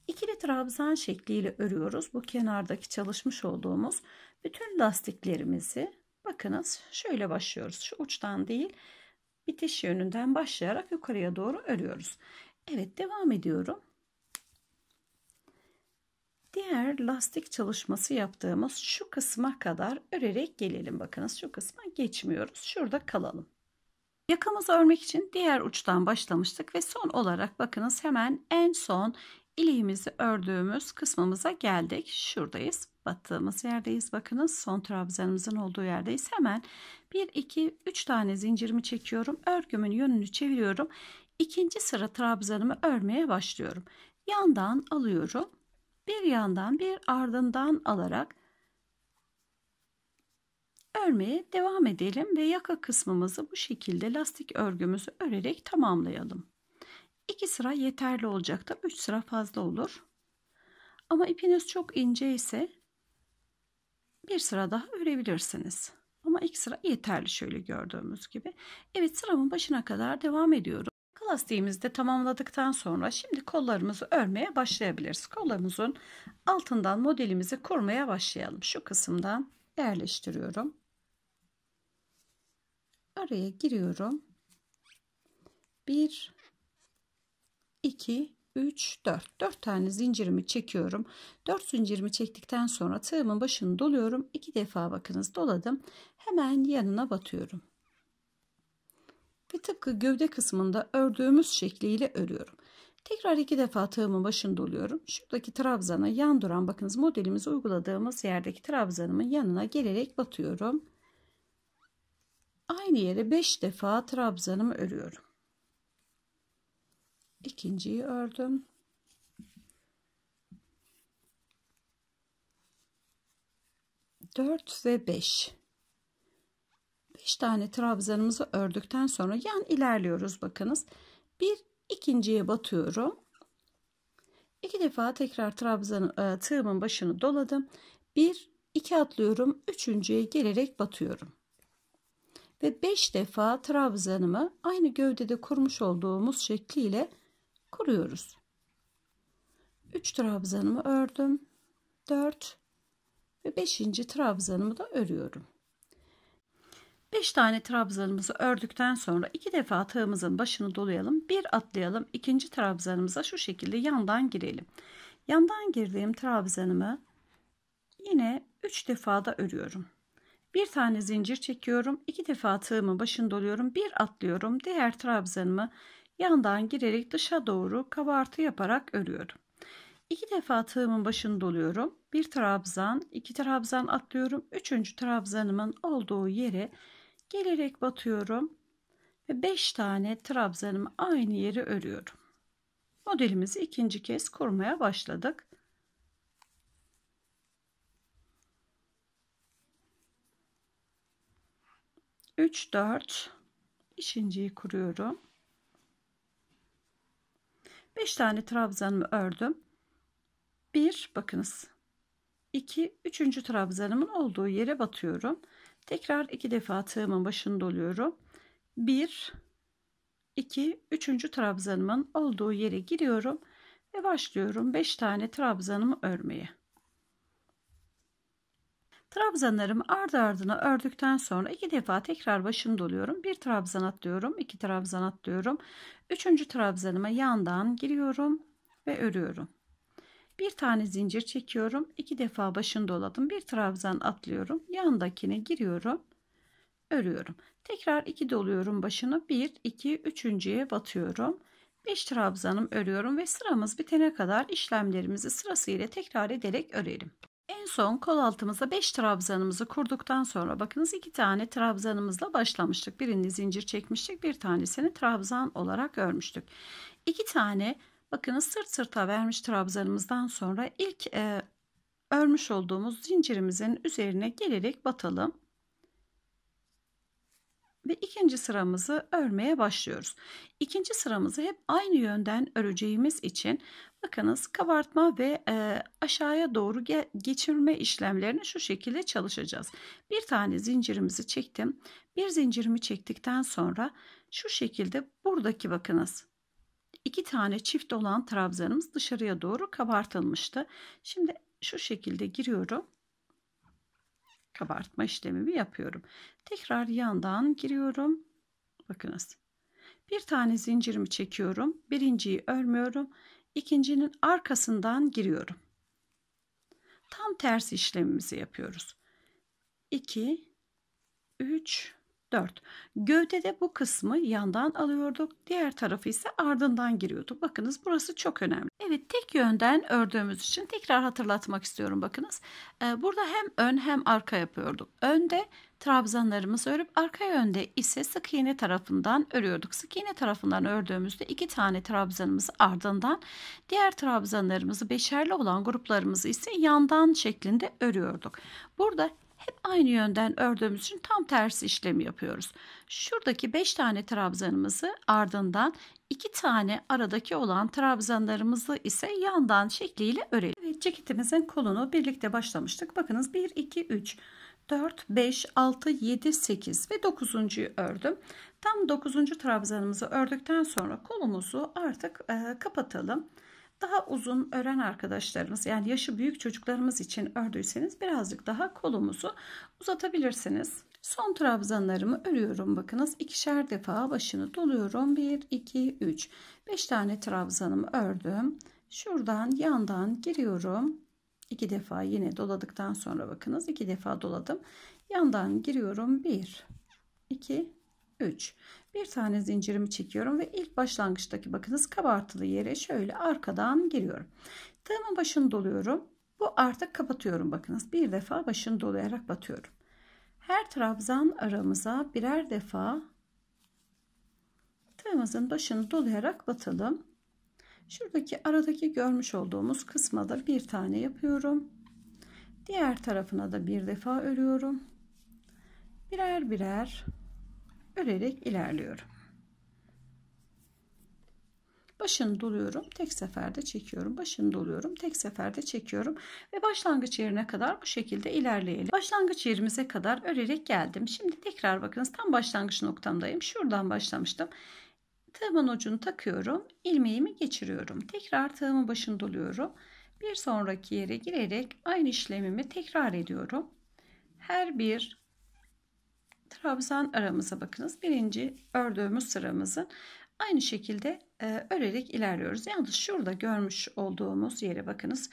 İkili trabzan şekliyle örüyoruz. Bu kenardaki çalışmış olduğumuz bütün lastiklerimizi bakınız şöyle başlıyoruz. Şu uçtan değil bitiş yönünden başlayarak yukarıya doğru örüyoruz. Evet devam ediyorum. Diğer lastik çalışması yaptığımız şu kısma kadar örerek gelelim. Bakınız şu kısma geçmiyoruz. Şurada kalalım. Yakamızı örmek için diğer uçtan başlamıştık ve son olarak bakınız hemen en son İliğimizi ördüğümüz kısmımıza geldik. Şuradayız. Battığımız yerdeyiz. Bakınız son trabzanımızın olduğu yerdeyiz. Hemen 1, 2, 3 tane zincirimi çekiyorum. Örgümün yönünü çeviriyorum. İkinci sıra trabzanımı örmeye başlıyorum. Yandan alıyorum. Bir yandan bir ardından alarak örmeye devam edelim ve yaka kısmımızı bu şekilde lastik örgümüzü örerek tamamlayalım. 2 sıra yeterli olacaktır. 3 sıra fazla olur. Ama ipiniz çok ince ise bir sıra daha örebilirsiniz. Ama ilk sıra yeterli şöyle gördüğümüz gibi. Evet sıramın başına kadar devam ediyorum. Lastiğimizi de tamamladıktan sonra şimdi kollarımızı örmeye başlayabiliriz. Kollarımızın altından modelimizi kurmaya başlayalım. Şu kısımdan yerleştiriyorum. Araya giriyorum. 1 2, 3, 4. 4 tane zincirimi çekiyorum. 4 zincirimi çektikten sonra tığımın başını doluyorum. 2 defa bakınız doladım. Hemen yanına batıyorum. Ve tıpkı gövde kısmında ördüğümüz şekliyle örüyorum. Tekrar iki defa tığımın başını doluyorum. Şuradaki trabzana yan duran bakınız modelimizi uyguladığımız yerdeki trabzanımın yanına gelerek batıyorum. Aynı yere 5 defa trabzanımı örüyorum ikinciyi ördüm. Dört ve beş. Beş tane trabzanımızı ördükten sonra yan ilerliyoruz bakınız. Bir ikinciye batıyorum. İki defa tekrar trabzanı, e, tığımın başını doladım. Bir, iki atlıyorum. Üçüncüye gelerek batıyorum ve 5 defa trabzanımı aynı gövdede kurmuş olduğumuz şekliyle kuruyoruz. 3 trabzanımı ördüm. 4 ve 5. trabzanımı da örüyorum. 5 tane trabzanımızı ördükten sonra 2 defa tığımızın başını dolayalım. Bir atlayalım. ikinci trabzanımıza şu şekilde yandan girelim. Yandan girdiğim trabzanımı yine 3 defa da örüyorum. Bir tane zincir çekiyorum. 2 defa tığımın başını doluyorum. Bir atlıyorum. Diğer trabzanımı yandan girerek dışa doğru kabartı yaparak örüyorum. İki defa tığımın başını doluyorum. Bir trabzan, iki trabzan atlıyorum. Üçüncü trabzanımın olduğu yere gelerek batıyorum. Ve beş tane trabzanımı aynı yere örüyorum. Modelimizi ikinci kez kurmaya başladık. Üç, dört. Beşinciyi kuruyorum. 5 tane trabzanımı ördüm. 1 bakınız 2 3. trabzanımın olduğu yere batıyorum. Tekrar 2 defa tığımın başını doluyorum. 1 2 3. trabzanımın olduğu yere giriyorum ve başlıyorum 5 tane trabzanımı örmeye. Trabzanlarımı ardı ardına ördükten sonra iki defa tekrar başını doluyorum. Bir trabzan atlıyorum, iki trabzan atlıyorum. Üçüncü trabzanıma yandan giriyorum ve örüyorum. Bir tane zincir çekiyorum. iki defa başını doladım. Bir trabzan atlıyorum. Yandakine giriyorum. Örüyorum. Tekrar iki doluyorum başını. Bir, iki, üçüncüye batıyorum. Beş trabzanım örüyorum ve sıramız bitene kadar işlemlerimizi sırasıyla tekrar ederek örelim. En son kol altımıza 5 trabzanımızı kurduktan sonra bakınız 2 tane trabzanımızla başlamıştık. Birini zincir çekmiştik bir tanesini trabzan olarak örmüştük. 2 tane bakınız sırt sırta vermiş trabzanımızdan sonra ilk e, örmüş olduğumuz zincirimizin üzerine gelerek batalım ve ikinci sıramızı örmeye başlıyoruz. İkinci sıramızı hep aynı yönden öreceğimiz için bakınız kabartma ve e, aşağıya doğru ge geçirme işlemlerini şu şekilde çalışacağız. Bir tane zincirimizi çektim. Bir zincirimi çektikten sonra şu şekilde buradaki bakınız iki tane çift olan trabzanımız dışarıya doğru kabartılmıştı. Şimdi şu şekilde giriyorum kabartma işlemimi yapıyorum. Tekrar yandan giriyorum. Bakınız. Bir tane zincirimi çekiyorum. Birinciyi örmüyorum. İkincinin arkasından giriyorum. Tam tersi işlemimizi yapıyoruz. 2 3 4. Gövdede bu kısmı yandan alıyorduk. Diğer tarafı ise ardından giriyorduk. Bakınız burası çok önemli. Evet tek yönden ördüğümüz için tekrar hatırlatmak istiyorum bakınız. Ee, burada hem ön hem arka yapıyorduk. Önde trabzanlarımızı örüp arka yönde ise sık iğne tarafından örüyorduk. Sık iğne tarafından ördüğümüzde iki tane trabzanımızı ardından diğer trabzanlarımızı beşerli olan gruplarımızı ise yandan şeklinde örüyorduk. Burada hep aynı yönden ördüğümüz için tam tersi işlemi yapıyoruz. Şuradaki 5 tane trabzanımızı ardından 2 tane aradaki olan trabzanlarımızı ise yandan şekliyle örelim. Evet ceketimizin kolunu birlikte başlamıştık. Bakınız 1, 2, 3, 4, 5, 6, 7, 8 ve 9. ördüm. Tam 9. trabzanımızı ördükten sonra kolumuzu artık e, kapatalım daha uzun ören arkadaşlarımız yani yaşı büyük çocuklarımız için ördüyseniz birazcık daha kolumuzu uzatabilirsiniz. Son trabzanlarımı örüyorum bakınız ikişer defa başını doluyorum 1 2 3 5 tane trabzanımı ördüm şuradan yandan giriyorum iki defa yine doladıktan sonra bakınız iki defa doladım yandan giriyorum 1 2 3 bir tane zincirimi çekiyorum ve ilk başlangıçtaki bakınız kabartılı yere şöyle arkadan giriyorum. Tığımın başını doluyorum. Bu artık kapatıyorum bakınız. Bir defa başını dolayarak batıyorum. Her trabzan aramıza birer defa tığımızın başını dolayarak batalım. Şuradaki aradaki görmüş olduğumuz kısma da bir tane yapıyorum. Diğer tarafına da bir defa örüyorum. Birer birer örerek ilerliyorum. Başını doluyorum, tek seferde çekiyorum. Başını doluyorum, tek seferde çekiyorum ve başlangıç yerine kadar bu şekilde ilerleyelim. Başlangıç yerimize kadar örerek geldim. Şimdi tekrar bakınız tam başlangıç noktamdayım. Şuradan başlamıştım. Tığımın ucunu takıyorum, ilmeğimi geçiriyorum. Tekrar tığımın başını doluyorum. Bir sonraki yere girerek aynı işlemimi tekrar ediyorum. Her bir trabzan aramıza bakınız. Birinci ördüğümüz sıramızın aynı şekilde e, örerek ilerliyoruz. Yalnız şurada görmüş olduğumuz yere bakınız.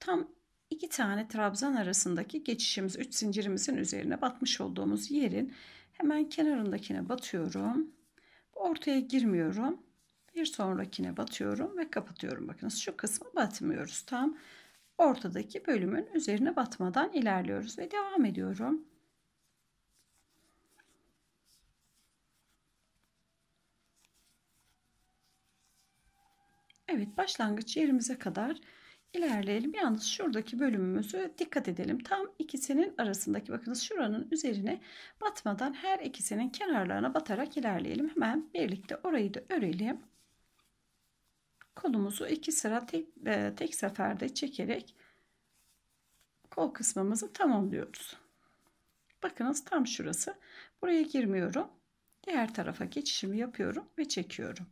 Tam iki tane trabzan arasındaki geçişimiz, üç zincirimizin üzerine batmış olduğumuz yerin hemen kenarındakine batıyorum. Ortaya girmiyorum. Bir sonrakine batıyorum ve kapatıyorum. Bakınız şu kısma batmıyoruz. Tam ortadaki bölümün üzerine batmadan ilerliyoruz ve devam ediyorum. Evet başlangıç yerimize kadar ilerleyelim. Yalnız şuradaki bölümümüzü dikkat edelim. Tam ikisinin arasındaki bakınız şuranın üzerine batmadan her ikisinin kenarlarına batarak ilerleyelim. Hemen birlikte orayı da örelim. Kolumuzu iki sıra tek, e, tek seferde çekerek kol kısmımızı tamamlıyoruz. Bakınız tam şurası. Buraya girmiyorum. Diğer tarafa geçişimi yapıyorum ve çekiyorum.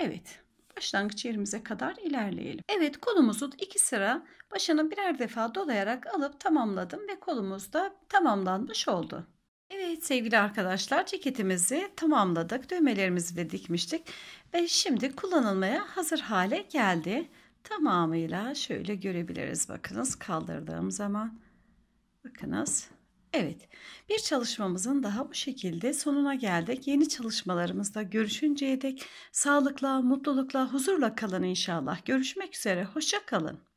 Evet başlangıç yerimize kadar ilerleyelim. Evet kolumuzu iki sıra başına birer defa dolayarak alıp tamamladım ve kolumuz da tamamlanmış oldu. Evet sevgili arkadaşlar ceketimizi tamamladık. Düğmelerimizi de dikmiştik. Ve şimdi kullanılmaya hazır hale geldi. Tamamıyla şöyle görebiliriz. Bakınız kaldırdığım zaman. Bakınız. Evet, bir çalışmamızın daha bu şekilde sonuna geldik. Yeni çalışmalarımızda görüşünceye dek sağlıkla, mutlulukla, huzurla kalın inşallah. Görüşmek üzere, hoşça kalın.